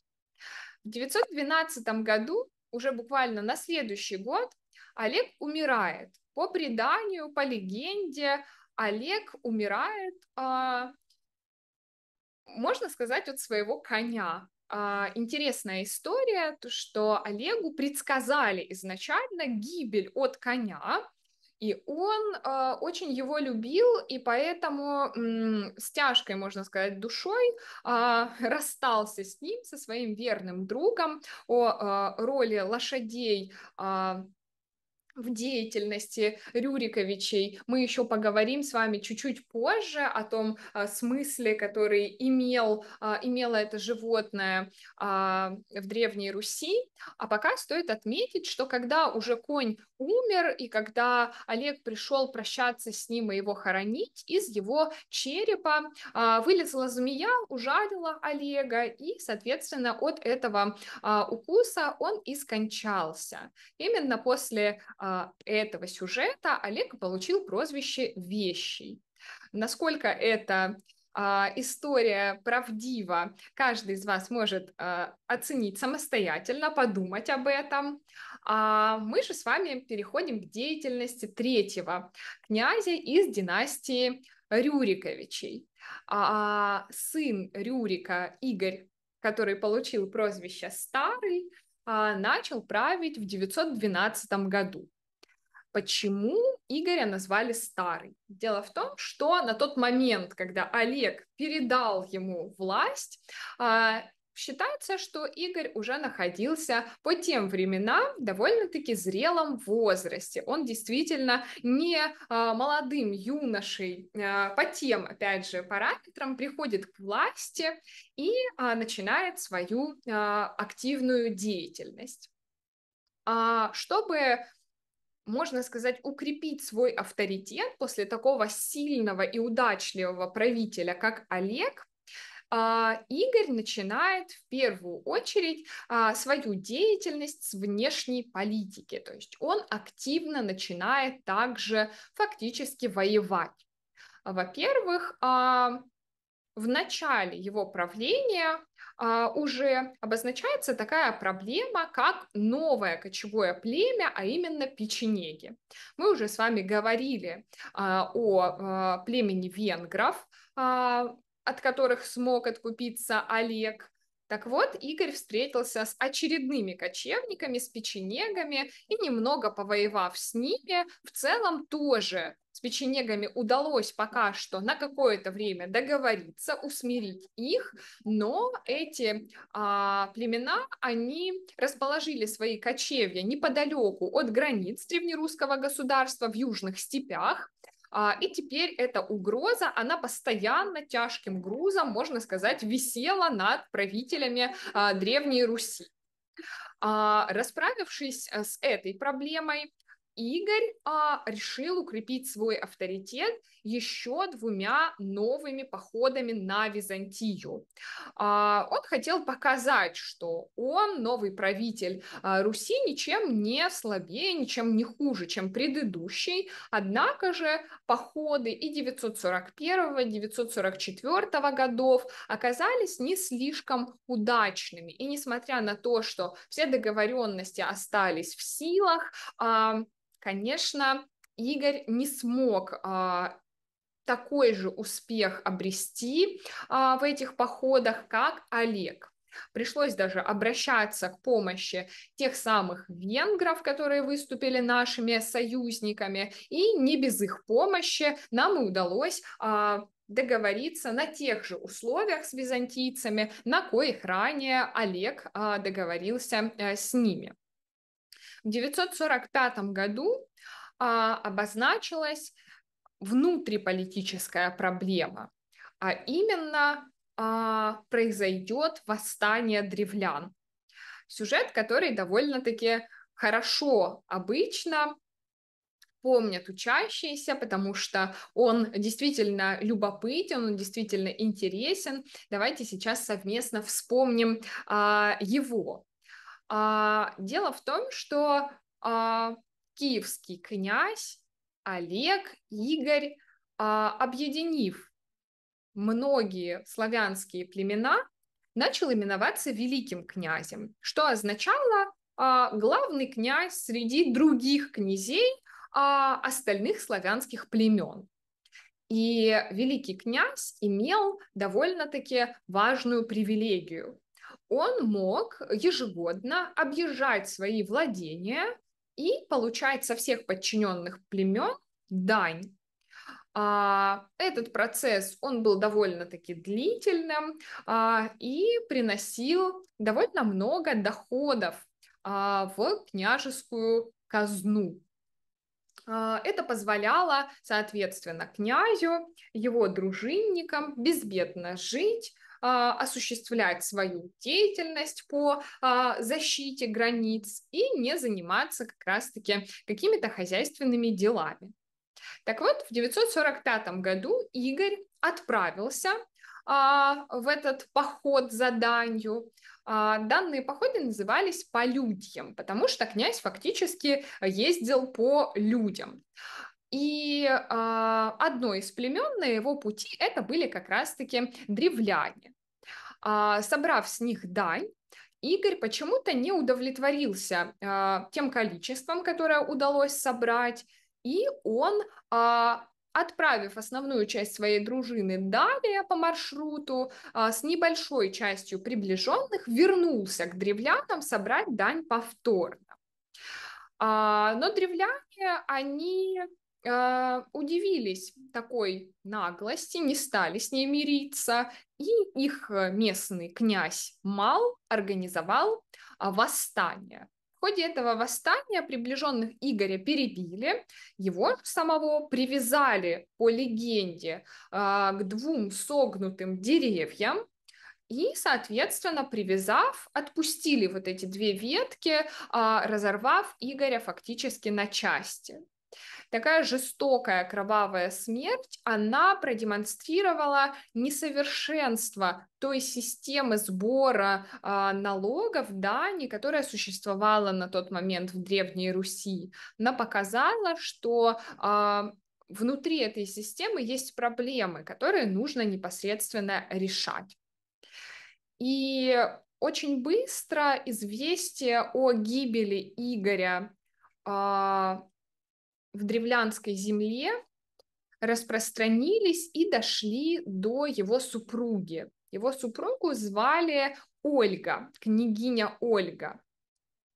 В 912 году уже буквально на следующий год Олег умирает. По преданию, по легенде, Олег умирает, а, можно сказать, от своего коня. А, интересная история, то, что Олегу предсказали изначально гибель от коня, и он э, очень его любил, и поэтому э, с тяжкой, можно сказать, душой э, расстался с ним, со своим верным другом о э, роли лошадей. Э, в деятельности Рюриковичей. Мы еще поговорим с вами чуть-чуть позже о том а, смысле, который имел, а, имело это животное а, в Древней Руси. А пока стоит отметить, что когда уже конь умер, и когда Олег пришел прощаться с ним и его хоронить, из его черепа а, вылезла змея, ужалила Олега, и, соответственно, от этого а, укуса он и скончался. Именно после а, этого сюжета Олег получил прозвище Вещий. Насколько это а, история правдива, каждый из вас может а, оценить самостоятельно, подумать об этом. А мы же с вами переходим к деятельности третьего князя из династии Рюриковичей. А, а сын Рюрика Игорь, который получил прозвище Старый, а, начал править в 912 году. Почему Игоря назвали старый? Дело в том, что на тот момент, когда Олег передал ему власть, а, Считается, что Игорь уже находился по тем временам довольно-таки зрелом возрасте. Он действительно не а, молодым юношей а, по тем, опять же, параметрам приходит к власти и а, начинает свою активную деятельность. Чтобы можно сказать, укрепить свой авторитет после такого сильного и удачливого правителя, как Олег, а, Игорь начинает в первую очередь а, свою деятельность с внешней политики, то есть он активно начинает также фактически воевать. Во-первых, а, в начале его правления уже обозначается такая проблема, как новое кочевое племя, а именно печенеги. Мы уже с вами говорили о племени венгров, от которых смог откупиться Олег. Так вот, Игорь встретился с очередными кочевниками, с печенегами, и немного повоевав с ними, в целом тоже с печенегами удалось пока что на какое-то время договориться, усмирить их, но эти а, племена, они расположили свои кочевья неподалеку от границ древнерусского государства в южных степях, а, и теперь эта угроза, она постоянно тяжким грузом, можно сказать, висела над правителями а, Древней Руси. А, расправившись э, с этой проблемой, Игорь а, решил укрепить свой авторитет еще двумя новыми походами на Византию. А, он хотел показать, что он, новый правитель а, Руси, ничем не слабее, ничем не хуже, чем предыдущий. Однако же походы и 941, 944 годов оказались не слишком удачными. И несмотря на то, что все договоренности остались в силах, а, Конечно, Игорь не смог а, такой же успех обрести а, в этих походах, как Олег. Пришлось даже обращаться к помощи тех самых венгров, которые выступили нашими союзниками, и не без их помощи нам и удалось а, договориться на тех же условиях с византийцами, на коих ранее Олег договорился э, с ними. В 945 году а, обозначилась внутриполитическая проблема, а именно а, произойдет восстание древлян. Сюжет, который довольно-таки хорошо обычно помнят учащиеся, потому что он действительно любопытен, он действительно интересен. Давайте сейчас совместно вспомним а, его. А, дело в том, что а, киевский князь Олег, Игорь, а, объединив многие славянские племена, начал именоваться великим князем, что означало главный князь среди других князей остальных славянских племен. И великий князь имел довольно-таки важную привилегию он мог ежегодно объезжать свои владения и получать со всех подчиненных племен дань. А, этот процесс, он был довольно-таки длительным а, и приносил довольно много доходов а, в княжескую казну. Это позволяло, соответственно, князю, его дружинникам безбедно жить, а, осуществлять свою деятельность по а, защите границ и не заниматься как раз-таки какими-то хозяйственными делами. Так вот, в 945 году Игорь отправился а, в этот поход за данью. данные походы назывались по людям, потому что князь фактически ездил по людям. И а, одно из племен на его пути это были как раз-таки древляне. А, собрав с них дань, Игорь почему-то не удовлетворился а, тем количеством, которое удалось собрать, и он а, отправив основную часть своей дружины далее по маршруту, с небольшой частью приближенных вернулся к древлянам собрать дань повторно. Но древляне, они Э, удивились такой наглости, не стали с ней мириться, и их э, местный князь Мал организовал а, восстание. В ходе этого восстания приближенных Игоря перебили, его самого привязали, по легенде, а, к двум согнутым деревьям, и, соответственно, привязав, отпустили вот эти две ветки, а, разорвав Игоря фактически на части такая жестокая кровавая смерть, она продемонстрировала несовершенство той системы сбора э, налогов, дани, которая существовала на тот момент в Древней Руси. Она показала, что э, внутри этой системы есть проблемы, которые нужно непосредственно решать. И очень быстро известие о гибели Игоря а, в древлянской земле распространились и дошли до его супруги. Его супругу звали Ольга, княгиня Ольга.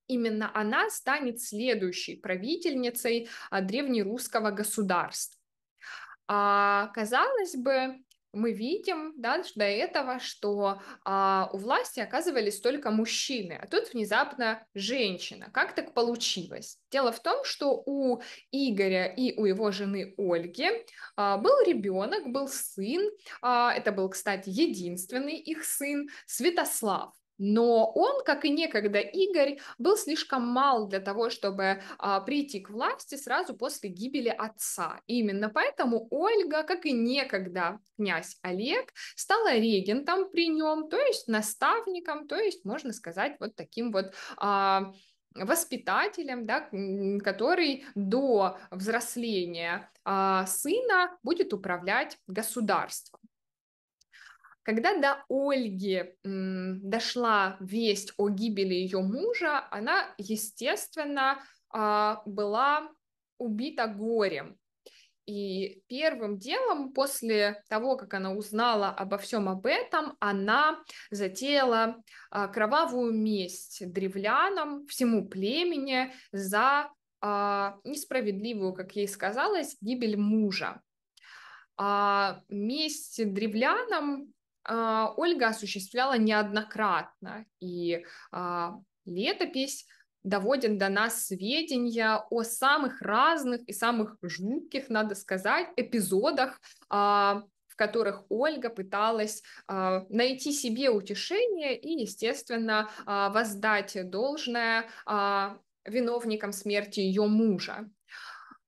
Именно она станет следующей правительницей а, древнерусского государства. А, казалось бы, мы видим да, до этого, что а, у власти оказывались только мужчины, а тут внезапно женщина. Как так получилось? Дело в том, что у Игоря и у его жены Ольги а, был ребенок, был сын, а, это был, кстати, единственный их сын, Святослав. Но он, как и некогда Игорь, был слишком мал для того, чтобы а, прийти к власти сразу после гибели отца. И именно поэтому Ольга, как и некогда князь Олег, стала регентом при нем, то есть наставником, то есть, можно сказать, вот таким вот... А, воспитателем, да, который до взросления а, сына будет управлять государством. Когда до Ольги м, дошла весть о гибели ее мужа, она, естественно, а, была убита горем. И первым делом после того, как она узнала обо всем об этом, она затеяла а, кровавую месть древлянам, всему племени за а, несправедливую, как ей сказалось, гибель мужа. А месть древлянам а, Ольга осуществляла неоднократно, и а, летопись доводит до нас сведения о самых разных и самых жутких, надо сказать, эпизодах, а, в которых Ольга пыталась найти себе утешение и, естественно, воздать должное виновникам смерти ее мужа.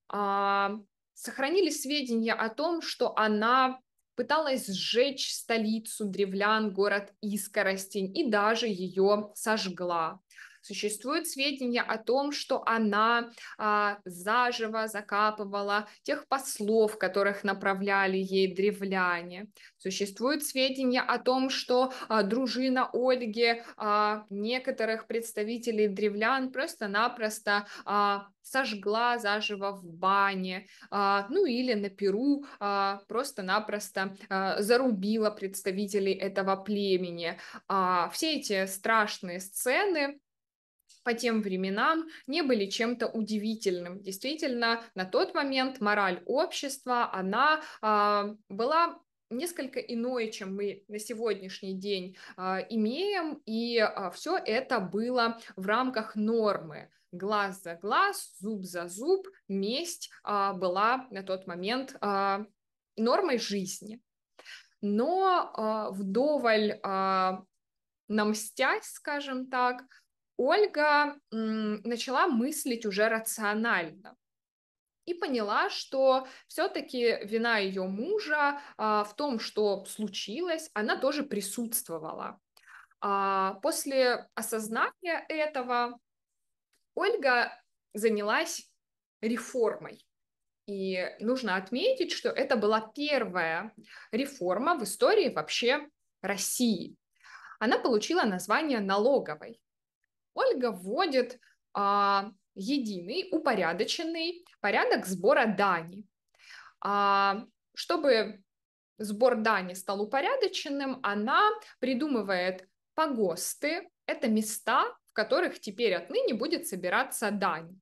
Сохранились сведения о том, что она пыталась сжечь столицу древлян, город Искоростень, и даже ее сожгла. Существуют сведения о том, что она а, заживо закапывала тех послов, которых направляли ей древляне. Существуют сведения о том, что а, дружина Ольги а, некоторых представителей древлян просто-напросто а, сожгла заживо в бане, а, ну или на Перу а, просто-напросто а, зарубила представителей этого племени. А, все эти страшные сцены по тем временам не были чем-то удивительным. Действительно, на тот момент мораль общества, она э, была несколько иное, чем мы на сегодняшний день э, имеем, и э, а, все это было в рамках нормы. Глаз за глаз, зуб за зуб, месть э, была на тот момент э, нормой жизни. Но э, вдоволь э, намстясь, скажем так, Ольга начала мыслить уже рационально и поняла, что все-таки вина ее мужа а, в том, что случилось, она тоже присутствовала. А, после осознания этого Ольга занялась реформой. И нужно отметить, что это была первая реформа в истории вообще России. Она получила название налоговой. Ольга вводит а, единый, упорядоченный порядок сбора дани. А, чтобы сбор дани стал упорядоченным, она придумывает погосты, это места, в которых теперь отныне будет собираться дань.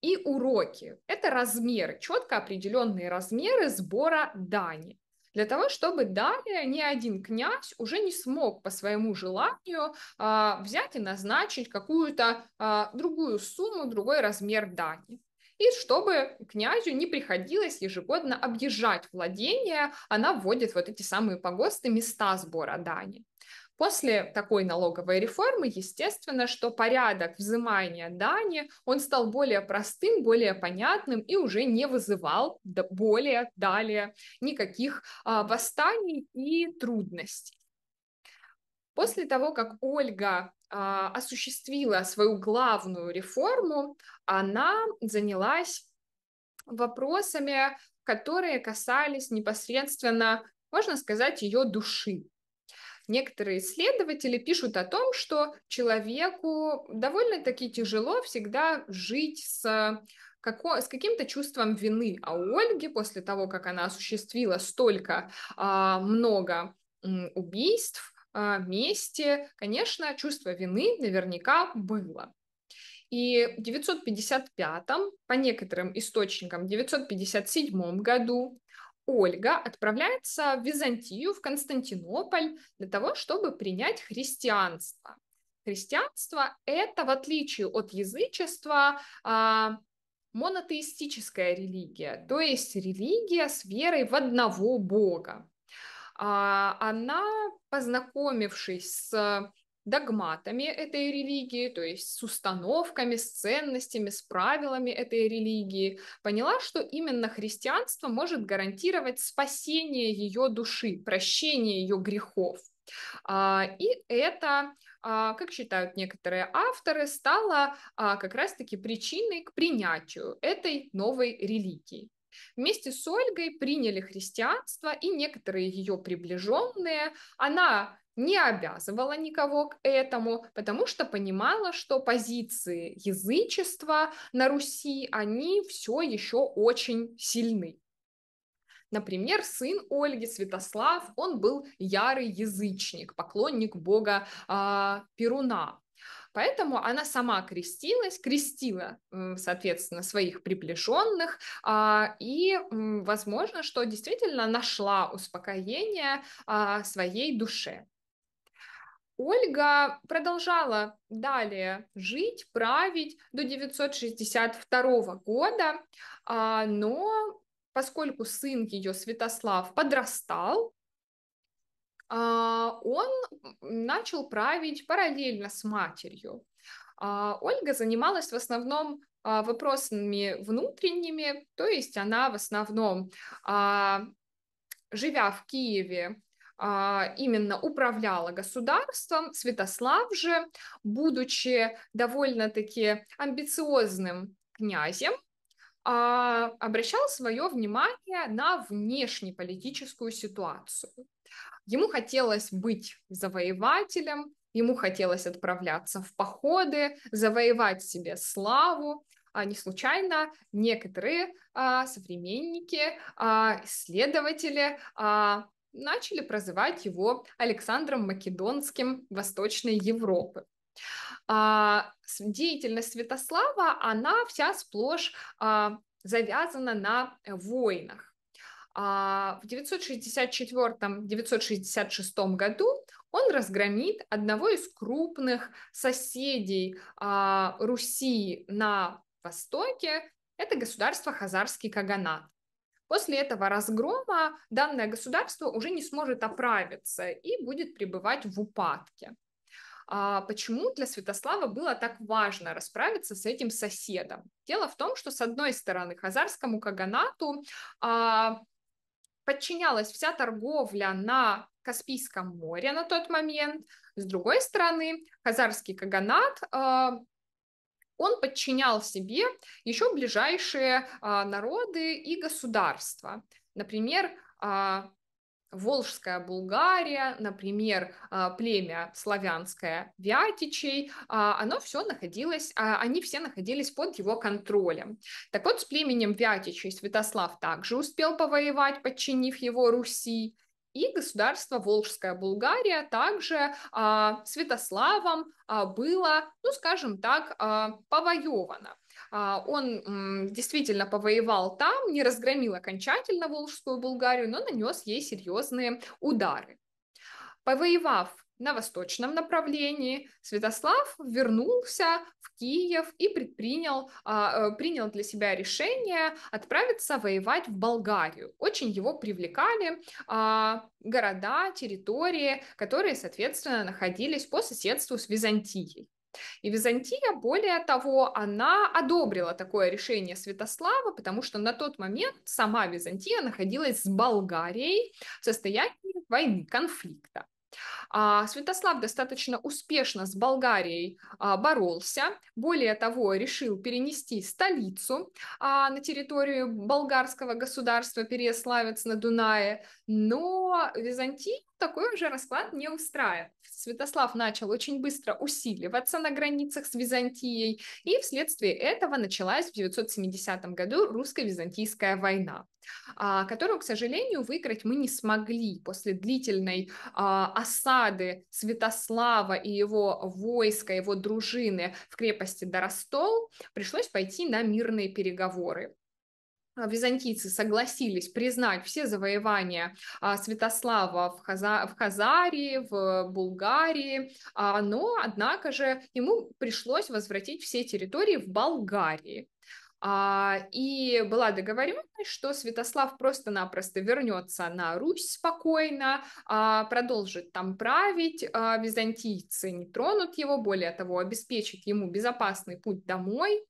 И уроки. Это размеры, четко определенные размеры сбора дани для того, чтобы далее ни один князь уже не смог по своему желанию а, взять и назначить какую-то а, другую сумму, другой размер дани и чтобы князю не приходилось ежегодно объезжать владение, она вводит вот эти самые погосты, места сбора дани. После такой налоговой реформы, естественно, что порядок взимания дани, он стал более простым, более понятным и уже не вызывал более далее никаких а, восстаний и трудностей. После того, как Ольга а, осуществила свою главную реформу, она занялась вопросами, которые касались непосредственно, можно сказать, ее души некоторые исследователи пишут о том, что человеку довольно-таки тяжело всегда жить с како, с каким-то чувством вины. А у Ольги после того, как она осуществила столько а, много убийств, а, мести, конечно, чувство вины наверняка было. И в 955, по некоторым источникам, в 957 году Ольга отправляется в Византию, в Константинополь для того, чтобы принять христианство. Христианство – это, в отличие от язычества, а, монотеистическая религия, то есть религия с верой в одного Бога. А, она, познакомившись с догматами этой религии, то есть с установками, с ценностями, с правилами этой религии, поняла, что именно христианство может гарантировать спасение ее души, прощение ее грехов. А, и это, а, как считают некоторые авторы, стало а, как раз-таки причиной к принятию этой новой религии. Вместе с Ольгой приняли христианство и некоторые ее приближенные. Она не обязывала никого к этому, потому что понимала, что позиции язычества на Руси, они все еще очень сильны. Например, сын Ольги Святослав, он был ярый язычник, поклонник бога э, Перуна. Поэтому она сама крестилась, крестила, соответственно, своих приближенных, а, и, возможно, что действительно нашла успокоение а, своей душе. Ольга продолжала далее жить, править до 962 года, а, но поскольку сын ее Святослав подрастал, а, он начал править параллельно с матерью. А, Ольга занималась в основном вопросами внутренними, то есть она в основном, живя в Киеве, а, именно управляла государством, Святослав же, будучи довольно-таки амбициозным князем, а, обращал свое внимание на внешнеполитическую ситуацию. Ему хотелось быть завоевателем, ему хотелось отправляться в походы, завоевать себе славу, а не случайно некоторые а, современники, а, исследователи а, начали прозывать его Александром Македонским Восточной Европы. А, деятельность Святослава, она вся сплошь а, завязана на э, войнах. А, в 964-966 году он разгромит одного из крупных соседей а, Руси на востоке, это государство Хазарский Каганат. После этого разгрома данное государство уже не сможет оправиться и будет пребывать в упадке. А почему для Святослава было так важно расправиться с этим соседом? Дело в том, что, с одной стороны, хазарскому каганату а, подчинялась вся торговля на Каспийском море на тот момент. С другой стороны, хазарский каганат а, он подчинял себе еще ближайшие а, народы и государства. Например, а, Волжская Булгария, например, а, племя славянское Вятичей, а, оно все находилось, а, они все находились под его контролем. Так вот, с племенем Вятичей Святослав также успел повоевать, подчинив его Руси, и государство Волжская Булгария также а, Святославом а, было, ну, скажем так, а, повоевано. А, он действительно повоевал там, не разгромил окончательно Волжскую Булгарию, но нанес ей серьезные удары. Повоевав на восточном направлении, Святослав вернулся в Киев и предпринял, а, э, принял для себя решение отправиться воевать в Болгарию. Очень его привлекали а, города, территории, которые, соответственно, находились по соседству с Византией. И Византия, более того, она одобрила такое решение Святослава, потому что на тот момент сама Византия находилась с Болгарией в состоянии войны, конфликта. А Святослав достаточно успешно с Болгарией а, боролся, более того, решил перенести столицу а, на территорию болгарского государства переславец на Дунае, но Византию такой уже расклад не устраивает. Святослав начал очень быстро усиливаться на границах с Византией, и вследствие этого началась в 970 году русско-византийская война. А, которую, к сожалению, выиграть мы не смогли после длительной а, осады Святослава и его войска, его дружины в крепости Доростол, пришлось пойти на мирные переговоры а, византийцы согласились признать все завоевания а, Святослава в, Хаза, в Хазарии, в Булгарии, а, но, однако же, ему пришлось возвратить все территории в Болгарии. А, и была договоренность, что Святослав просто-напросто вернется на Русь спокойно, а, продолжит там править, а, византийцы не тронут его, более того, обеспечат ему безопасный путь домой.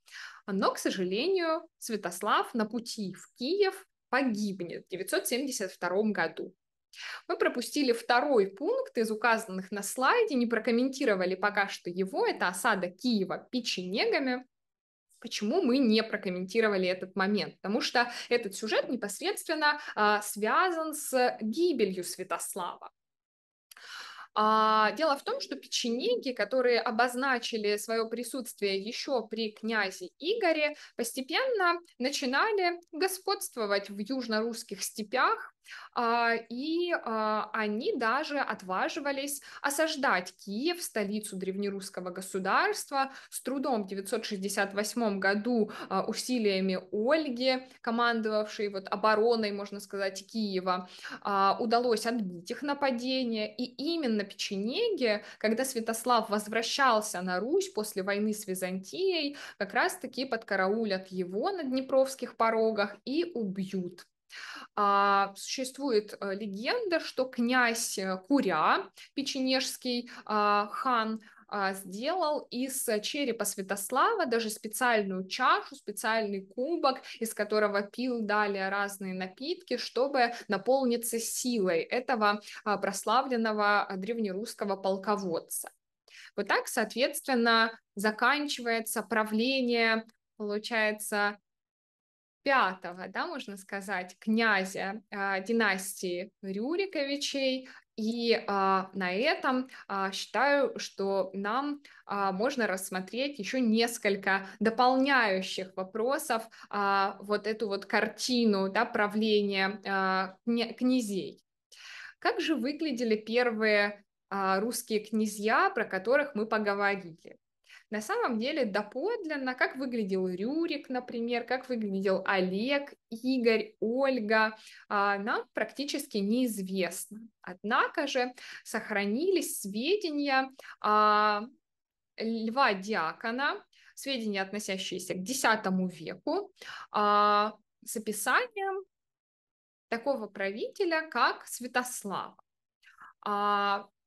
Но, к сожалению, Святослав на пути в Киев погибнет в 972 году. Мы пропустили второй пункт из указанных на слайде, не прокомментировали пока что его, это осада Киева печенегами. Почему мы не прокомментировали этот момент? Потому что этот сюжет непосредственно а, связан с гибелью Святослава. А, дело в том, что печенеги, которые обозначили свое присутствие еще при князе Игоре, постепенно начинали господствовать в южно-русских степях, а, и а, они даже отваживались осаждать Киев, столицу древнерусского государства, с трудом в 968 году а, усилиями Ольги, командовавшей вот обороной, можно сказать, Киева, удалось отбить их нападение, и именно печенеги, когда Святослав возвращался на Русь после войны с Византией, как раз-таки подкараулят его на днепровских порогах и убьют. А, существует э, легенда, что князь э, Куря, печенежский а, хан, а, сделал из э, черепа Святослава даже специальную чашу, специальный кубок, из которого пил далее разные напитки, чтобы наполниться силой этого прославленного древнерусского полководца. Вот так, соответственно, заканчивается правление, получается, пятого, да, можно сказать, князя э, династии Рюриковичей. И э, на этом э, считаю, что нам э, можно рассмотреть еще несколько дополняющих вопросов э, вот эту вот картину да, правления э, князей. Как же выглядели первые русские князья, про которых мы поговорили на самом деле доподлинно, как выглядел Рюрик, например, как выглядел Олег, Игорь, Ольга, а, нам практически неизвестно. Однако же сохранились сведения о а, Льва Диакона, сведения, относящиеся к X веку, а, с описанием такого правителя, как Святослав.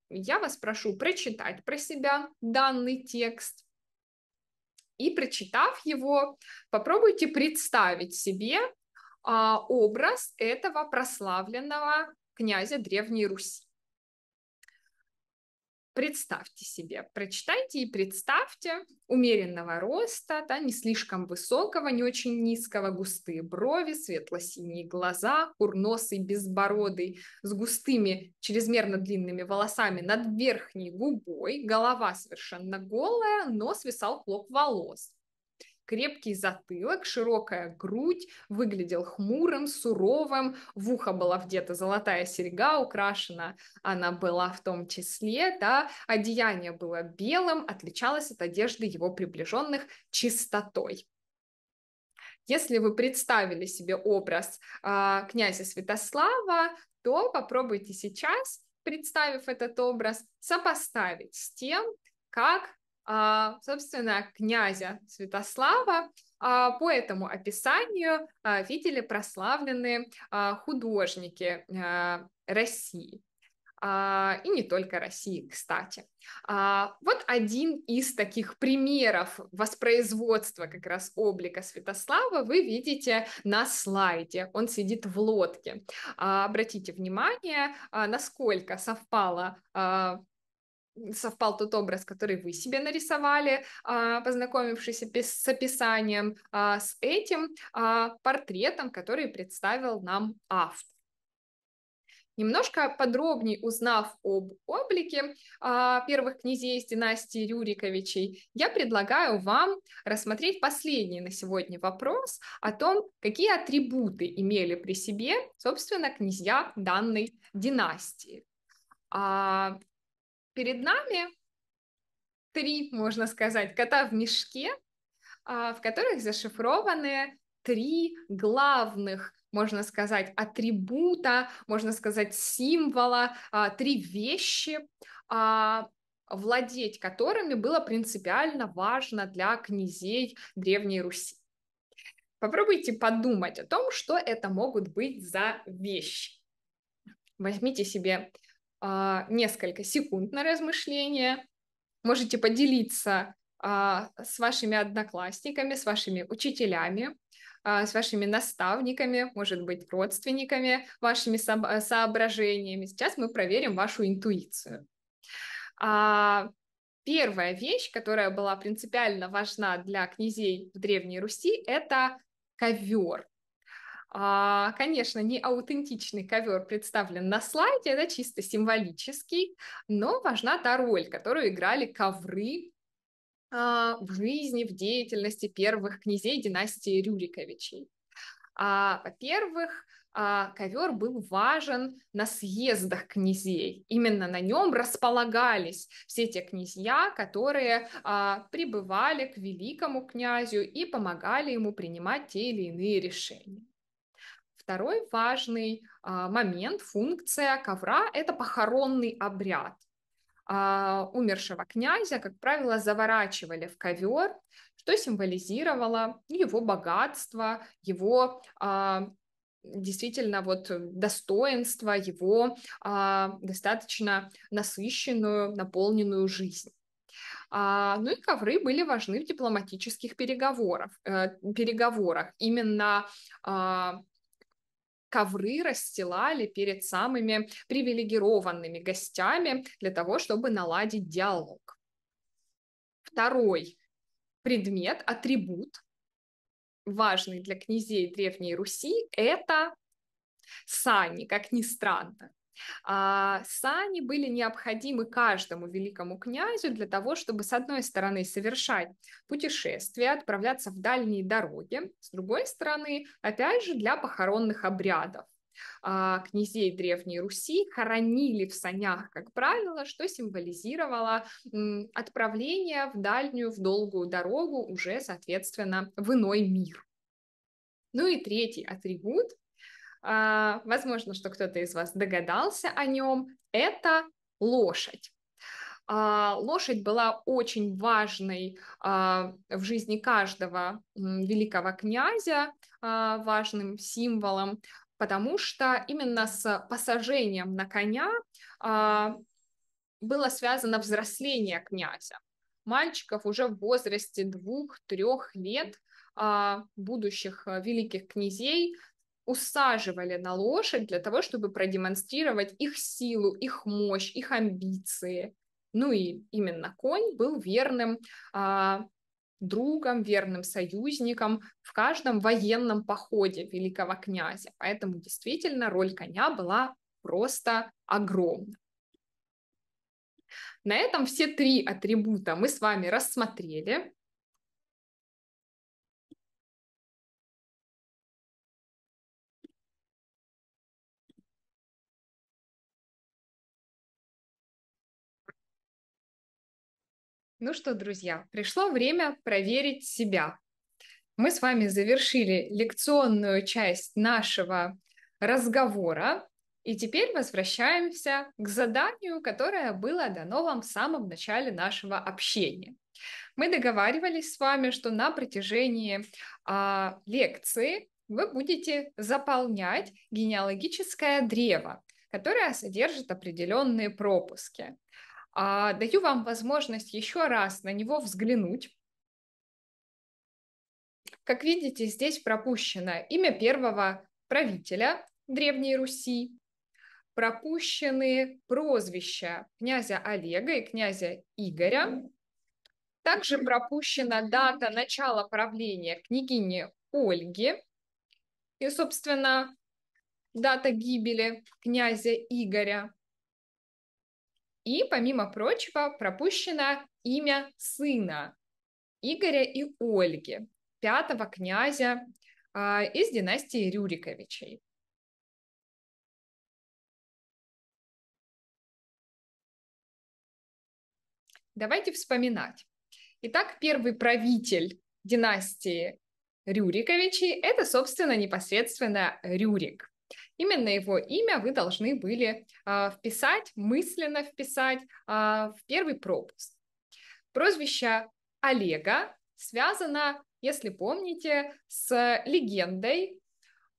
Я вас прошу прочитать про себя данный текст, и прочитав его, попробуйте представить себе а, образ этого прославленного князя Древней Руси. Представьте себе, прочитайте и представьте умеренного роста, да, не слишком высокого, не очень низкого, густые брови, светло-синие глаза, курносый, безбородый, с густыми, чрезмерно длинными волосами над верхней губой, голова совершенно голая, но свисал клок волос крепкий затылок, широкая грудь, выглядел хмурым, суровым, в ухо была где-то золотая серьга, украшена она была в том числе, да, одеяние было белым, отличалось от одежды его приближенных чистотой. Если вы представили себе образ э, князя Святослава, то попробуйте сейчас, представив этот образ, сопоставить с тем, как а, собственно, князя Святослава а, по этому описанию а, видели прославленные художники России. И не только России, кстати. Вот один из таких примеров воспроизводства как раз облика Святослава вы видите на слайде. Он сидит в лодке. Обратите внимание, насколько совпало совпал тот образ, который вы себе нарисовали, а, познакомившись с описанием, а, с этим а, портретом, который представил нам автор. Немножко подробнее узнав об облике а, первых князей из династии Рюриковичей, я предлагаю вам рассмотреть последний на сегодня вопрос о том, какие атрибуты имели при себе, собственно, князья данной династии. А, перед нами три, можно сказать, кота в мешке, а, в которых зашифрованы три главных, можно сказать, атрибута, можно сказать, символа, а, три вещи, а, владеть которыми было принципиально важно для князей Древней Руси. Попробуйте подумать о том, что это могут быть за вещи. Возьмите себе а, несколько секунд на размышление. Можете поделиться а, с вашими одноклассниками, с вашими учителями, а, с вашими наставниками, может быть, родственниками, вашими со- соображениями. Сейчас мы проверим вашу интуицию. Первая вещь, которая была принципиально важна для князей в Древней Руси, это ковер. А, конечно, не аутентичный ковер представлен на слайде, это чисто символический, но важна та роль, которую играли ковры а, в жизни, в деятельности первых князей династии Рюриковичей. А, во-первых, ковер был важен на съездах князей. Именно на нем располагались все те князья, которые прибывали к великому князю и помогали ему принимать те или иные решения. Второй важный а, момент, функция ковра – это похоронный обряд. А, умершего князя, как правило, заворачивали в ковер, что символизировало его богатство, его а, действительно вот достоинство, его достаточно насыщенную, наполненную жизнь. ну и ковры были важны в дипломатических переговорах. Э, переговорах. Именно ковры расстилали перед самыми привилегированными гостями для того, чтобы наладить диалог. Второй предмет, атрибут, важный для князей Древней Руси, это сани, как ни странно а, сани были необходимы каждому великому князю для того, чтобы, с одной стороны, совершать путешествия, отправляться в дальние дороги, с другой стороны, опять же, для похоронных обрядов а, князей Древней Руси хоронили в санях, как правило, что символизировало отправление в дальнюю, в долгую дорогу уже, соответственно, в иной мир. Ну и третий атрибут а, возможно, что кто-то из вас догадался о нем, это лошадь. А, лошадь была очень важной а, в жизни каждого великого князя, важным символом, потому что именно с посажением на коня было связано взросление князя. Мальчиков уже в возрасте двух-трех лет будущих э, великих князей усаживали на лошадь для того, чтобы продемонстрировать их силу, их мощь, их амбиции. Ну и именно конь был верным а, другом, верным союзником в каждом военном походе великого князя. Поэтому действительно роль коня была просто огромна. На этом все три атрибута мы с вами рассмотрели. Ну что, друзья, пришло время проверить себя. Мы с вами завершили лекционную часть нашего разговора, и теперь возвращаемся к заданию, которое было дано вам в самом начале нашего общения. Мы договаривались с вами, что на протяжении а, лекции вы будете заполнять генеалогическое древо, которое содержит определенные пропуски. А, даю вам возможность еще раз на него взглянуть. Как видите, здесь пропущено имя первого правителя Древней Руси, пропущены прозвища князя Олега и князя Игоря, также пропущена дата начала правления княгини Ольги и, собственно, дата гибели князя Игоря. И, помимо прочего, пропущено имя сына Игоря и Ольги, пятого князя э, из династии Рюриковичей. Давайте вспоминать. Итак, первый правитель династии Рюриковичей – это, собственно, непосредственно Рюрик. Именно его имя вы должны были а, вписать, мысленно вписать а, в первый пропуск. Прозвище Олега связано, если помните, с легендой,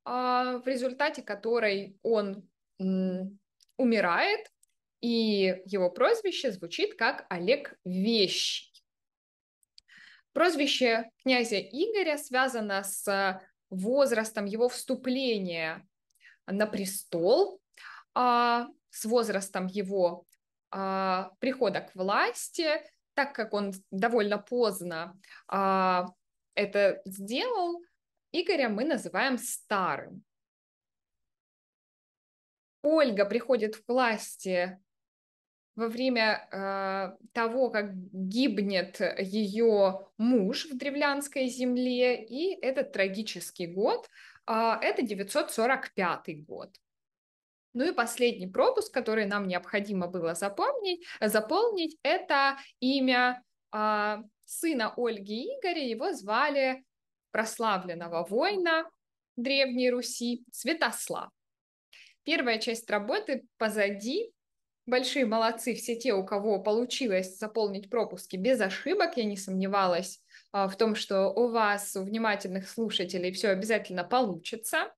а, в результате которой он м, умирает, и его прозвище звучит как Олег Вещий. Прозвище князя Игоря связано с возрастом его вступления на престол а, с возрастом его а, прихода к власти, так как он довольно поздно а, это сделал, Игоря мы называем старым. Ольга приходит в власти во время э, того, как гибнет ее муж в древлянской земле, и этот трагический год а, это 945 год. Ну и последний пропуск, который нам необходимо было запомнить, э, заполнить, это имя э, сына Ольги Игоря. Его звали прославленного воина Древней Руси Святослав. Первая часть работы позади. Большие молодцы все те, у кого получилось заполнить пропуски без ошибок. Я не сомневалась а, в том, что у вас, у внимательных слушателей, все обязательно получится.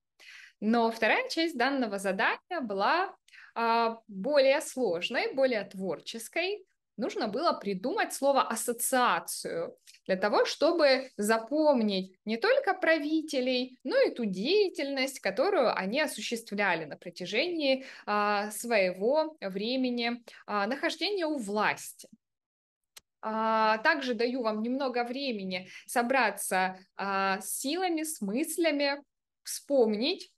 Но вторая часть данного задания была а, более сложной, более творческой. Нужно было придумать слово ассоциацию для того, чтобы запомнить не только правителей, но и ту деятельность, которую они осуществляли на протяжении а, своего времени нахождения у власти. А, также даю вам немного времени собраться а, с силами, с мыслями, вспомнить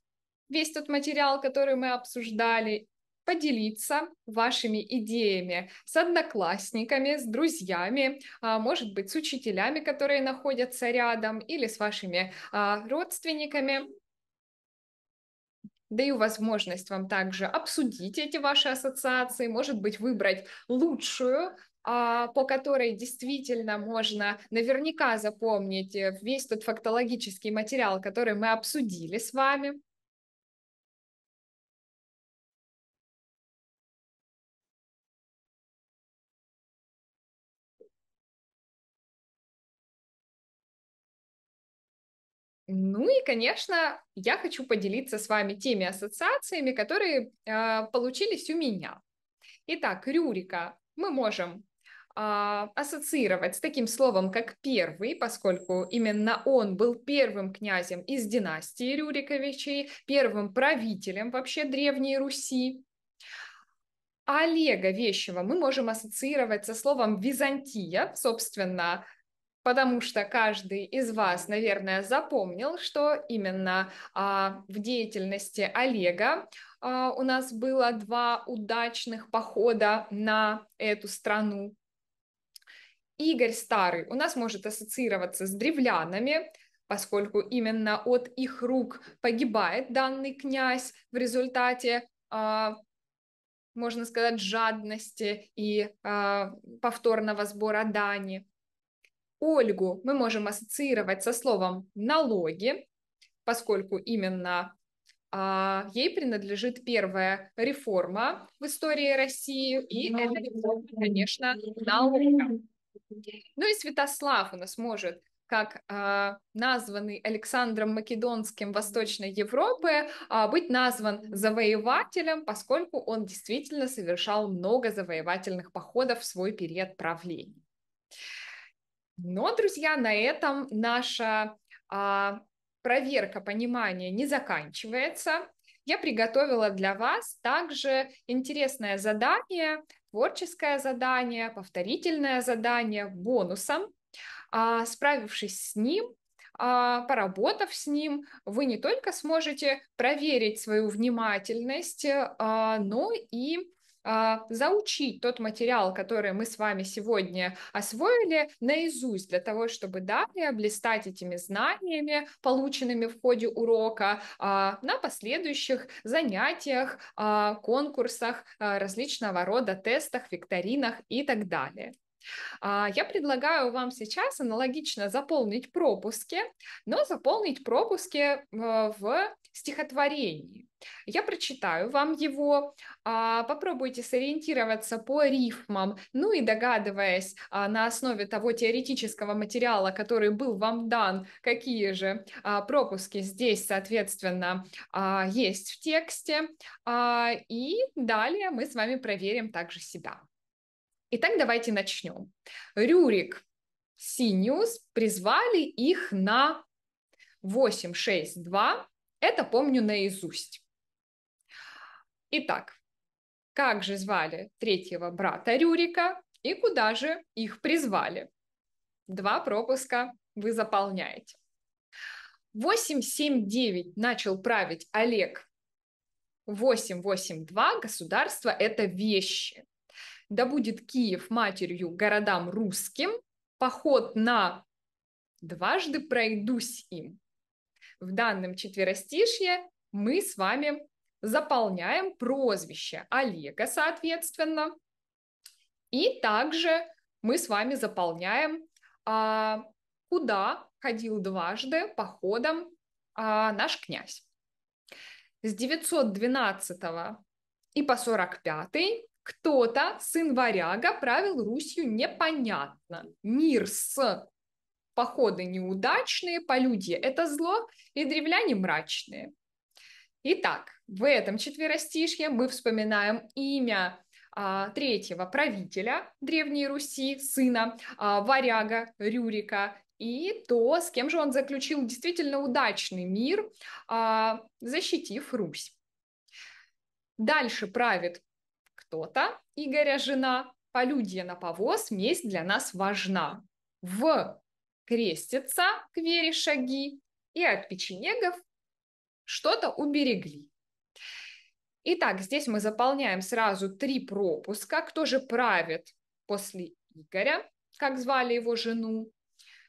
весь тот материал, который мы обсуждали, поделиться вашими идеями с одноклассниками, с друзьями, а, может быть, с учителями, которые находятся рядом, или с вашими родственниками. Даю возможность вам также обсудить эти ваши ассоциации, может быть, выбрать лучшую а, по которой действительно можно наверняка запомнить э, весь тот фактологический материал, который мы обсудили с вами. Ну и, конечно, я хочу поделиться с вами теми ассоциациями, которые э, получились у меня. Итак, Рюрика мы можем а, ассоциировать с таким словом, как первый, поскольку именно он был первым князем из династии Рюриковичей, первым правителем вообще Древней Руси. Олега Вещева мы можем ассоциировать со словом «Византия», собственно, потому что каждый из вас, наверное, запомнил, что именно а, в деятельности Олега а, у нас было два удачных похода на эту страну. Игорь Старый у нас может ассоциироваться с древлянами, поскольку именно от их рук погибает данный князь в результате, а, можно сказать, жадности и а, повторного сбора дани. Ольгу мы можем ассоциировать со словом налоги, поскольку именно а, ей принадлежит первая реформа в истории России, и это, конечно, налога. Ну и Святослав у нас может как э, названный Александром Македонским Восточной Европы, э, быть назван завоевателем, поскольку он действительно совершал много завоевательных походов в свой период правления. Но, друзья, на этом наша э, проверка понимания не заканчивается. Я приготовила для вас также интересное задание творческое задание, повторительное задание бонусом. А, справившись с ним, а, поработав с ним, вы не только сможете проверить свою внимательность, а, но и а, заучить тот материал, который мы с вами сегодня освоили, наизусть для того, чтобы далее блистать этими знаниями, полученными в ходе урока, а, на последующих занятиях, а, конкурсах, различного рода тестах, викторинах и так далее. Я предлагаю вам сейчас аналогично заполнить пропуски, но заполнить пропуски э, в стихотворении. Я прочитаю вам его, а, попробуйте сориентироваться по рифмам, ну и догадываясь а, на основе того теоретического материала, который был вам дан, какие же а, пропуски здесь, соответственно, есть в тексте. И далее мы с вами проверим также себя. Итак, давайте начнем. Рюрик, Синиус призвали их на 862. Это помню наизусть. Итак, как же звали третьего брата Рюрика и куда же их призвали? Два пропуска вы заполняете. 879 начал править Олег. 882 государство – это вещи. Да будет Киев матерью городам русским, поход на дважды пройдусь им. В данном четверостишье мы с вами заполняем прозвище Олега, соответственно, и также мы с вами заполняем, а, куда ходил дважды походом а, наш князь. С 912 и по 45 кто-то, сын варяга, правил Русью непонятно. Мир с походы неудачные, полюдье – это зло, и древляне мрачные. Итак, в этом четверостишье мы вспоминаем имя а, третьего правителя Древней Руси, сына а, Варяга Рюрика, и то, с кем же он заключил действительно удачный мир, а, защитив Русь. Дальше правит кто-то, Игоря жена, полюдья на повоз, месть для нас важна. В крестится к вере шаги, и от печенегов что-то уберегли. Итак, здесь мы заполняем сразу три пропуска. Кто же правит после Игоря, как звали его жену,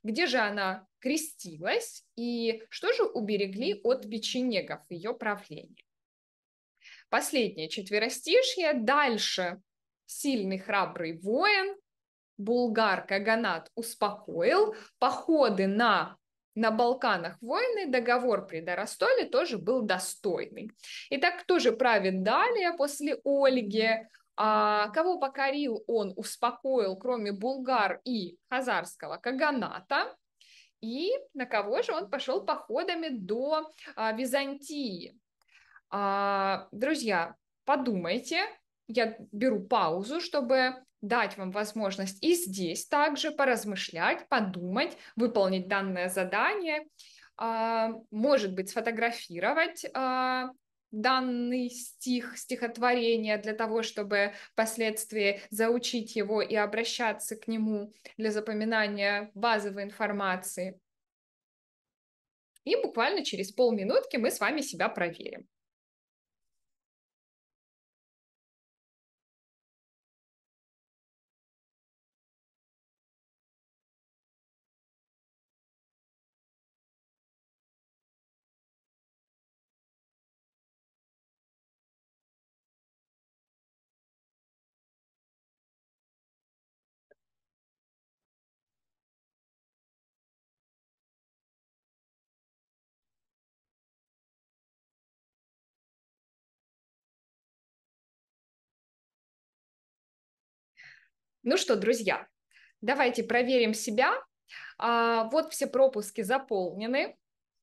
где же она крестилась и что же уберегли от печенегов ее правления. Последнее четверостишье. Дальше сильный храбрый воин, булгар Каганат успокоил, походы на на Балканах войны, договор при Доростоле тоже был достойный. Итак, кто же правит далее после Ольги? А кого покорил он, успокоил, кроме булгар и хазарского каганата? И на кого же он пошел походами до а, Византии? А, друзья, подумайте, я беру паузу, чтобы дать вам возможность и здесь также поразмышлять, подумать, выполнить данное задание, а, может быть, сфотографировать а, данный стих, стихотворение для того, чтобы впоследствии заучить его и обращаться к нему для запоминания базовой информации. И буквально через полминутки мы с вами себя проверим. Ну что, друзья, давайте проверим себя. А, вот все пропуски заполнены.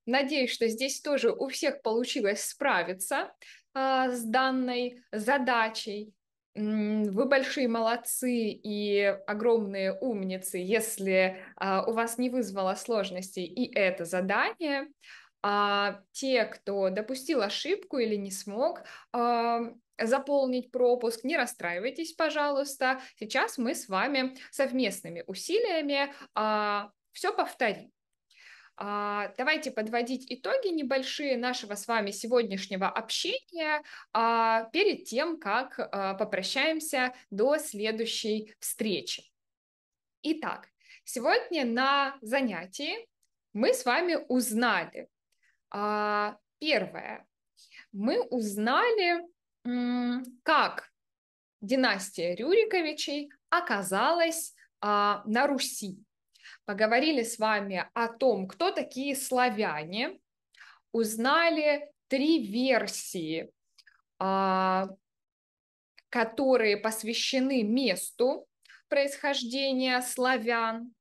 Надеюсь, что здесь тоже у всех получилось справиться а, с данной задачей. Вы большие молодцы и огромные умницы, если а, у вас не вызвало сложностей и это задание. А те, кто допустил ошибку или не смог, а, заполнить пропуск, не расстраивайтесь, пожалуйста. Сейчас мы с вами совместными усилиями а, все повторим. А, давайте подводить итоги небольшие нашего с вами сегодняшнего общения а, перед тем, как а, попрощаемся до следующей встречи. Итак, сегодня на занятии мы с вами узнали. А, первое. Мы узнали как династия Рюриковичей оказалась а, на Руси. Поговорили с вами о том, кто такие славяне, узнали три версии, а, которые посвящены месту происхождения славян.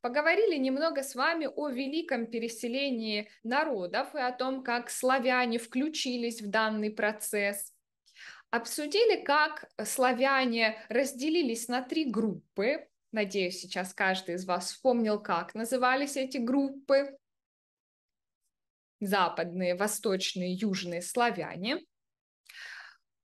Поговорили немного с вами о великом переселении народов и о том, как славяне включились в данный процесс – обсудили, как славяне разделились на три группы. Надеюсь, сейчас каждый из вас вспомнил, как назывались эти группы. Западные, восточные, южные славяне.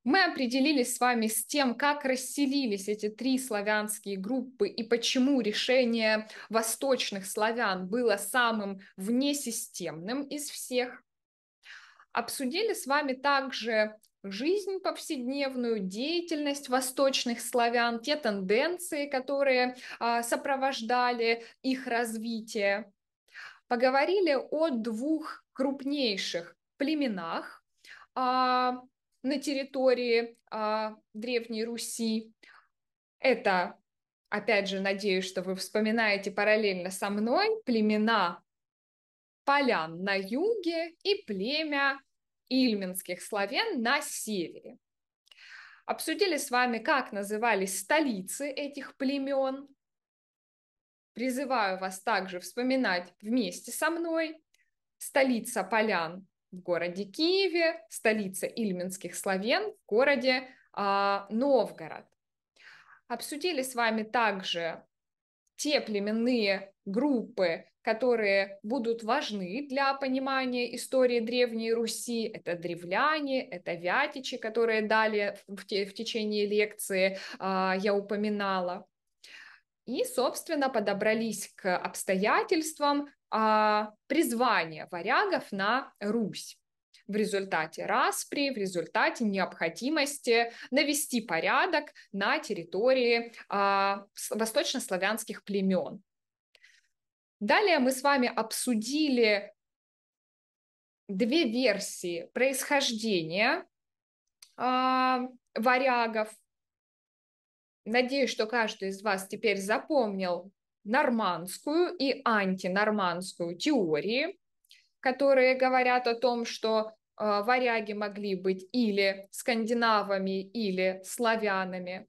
Мы определились с вами с тем, как расселились эти три славянские группы и почему решение восточных славян было самым внесистемным из всех. Обсудили с вами также жизнь повседневную, деятельность восточных славян, те тенденции, которые а, сопровождали их развитие. Поговорили о двух крупнейших племенах а, на территории а, Древней Руси. Это, опять же, надеюсь, что вы вспоминаете параллельно со мной, племена полян на юге и племя ильменских славян на севере. Обсудили с вами, как назывались столицы этих племен. Призываю вас также вспоминать вместе со мной столица полян в городе Киеве, столица ильменских славян в городе а, Новгород. Обсудили с вами также те племенные группы, которые будут важны для понимания истории Древней Руси. Это древляне, это вятичи, которые далее в, те, в течение лекции а, я упоминала. И, собственно, подобрались к обстоятельствам а, призвания варягов на Русь в результате распри, в результате необходимости навести порядок на территории а, восточнославянских племен. Далее мы с вами обсудили две версии происхождения а, варягов. Надеюсь, что каждый из вас теперь запомнил нормандскую и антинормандскую теории которые говорят о том, что э, варяги могли быть или скандинавами, или славянами.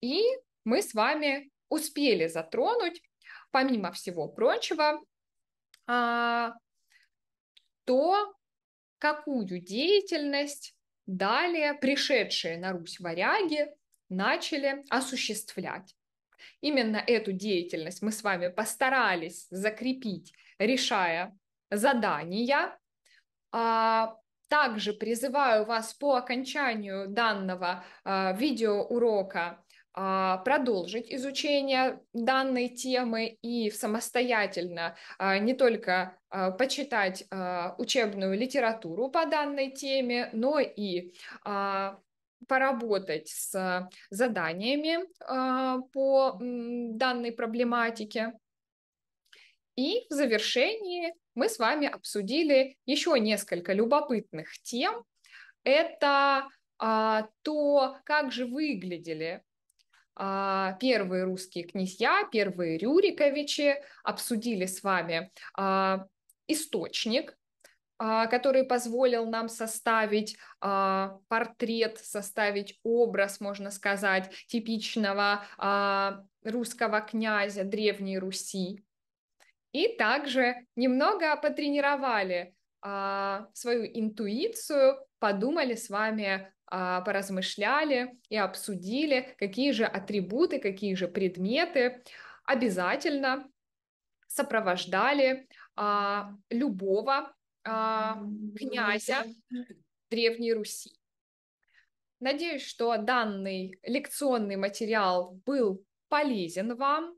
И мы с вами успели затронуть, помимо всего прочего, э, то, какую деятельность далее пришедшие на Русь варяги начали осуществлять. Именно эту деятельность мы с вами постарались закрепить, решая задания. А, также призываю вас по окончанию данного а, видеоурока а, продолжить изучение данной темы и самостоятельно не только почитать учебную литературу по данной теме, но и поработать с заданиями по данной проблематике. И в завершении мы с вами обсудили еще несколько любопытных тем. Это а, то, как же выглядели а, первые русские князья, первые Рюриковичи, обсудили с вами а, источник, а, который позволил нам составить а, портрет, составить образ, можно сказать, типичного а, русского князя Древней Руси. И также немного потренировали а, свою интуицию, подумали с вами, а, поразмышляли и обсудили, какие же атрибуты, какие же предметы обязательно сопровождали а, любого а, князя Древней Руси. Надеюсь, что данный лекционный материал был полезен вам.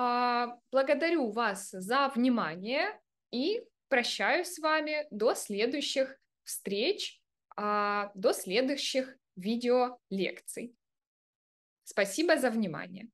А, благодарю вас за внимание и прощаюсь с вами до следующих встреч, а, до следующих видео лекций. Спасибо за внимание.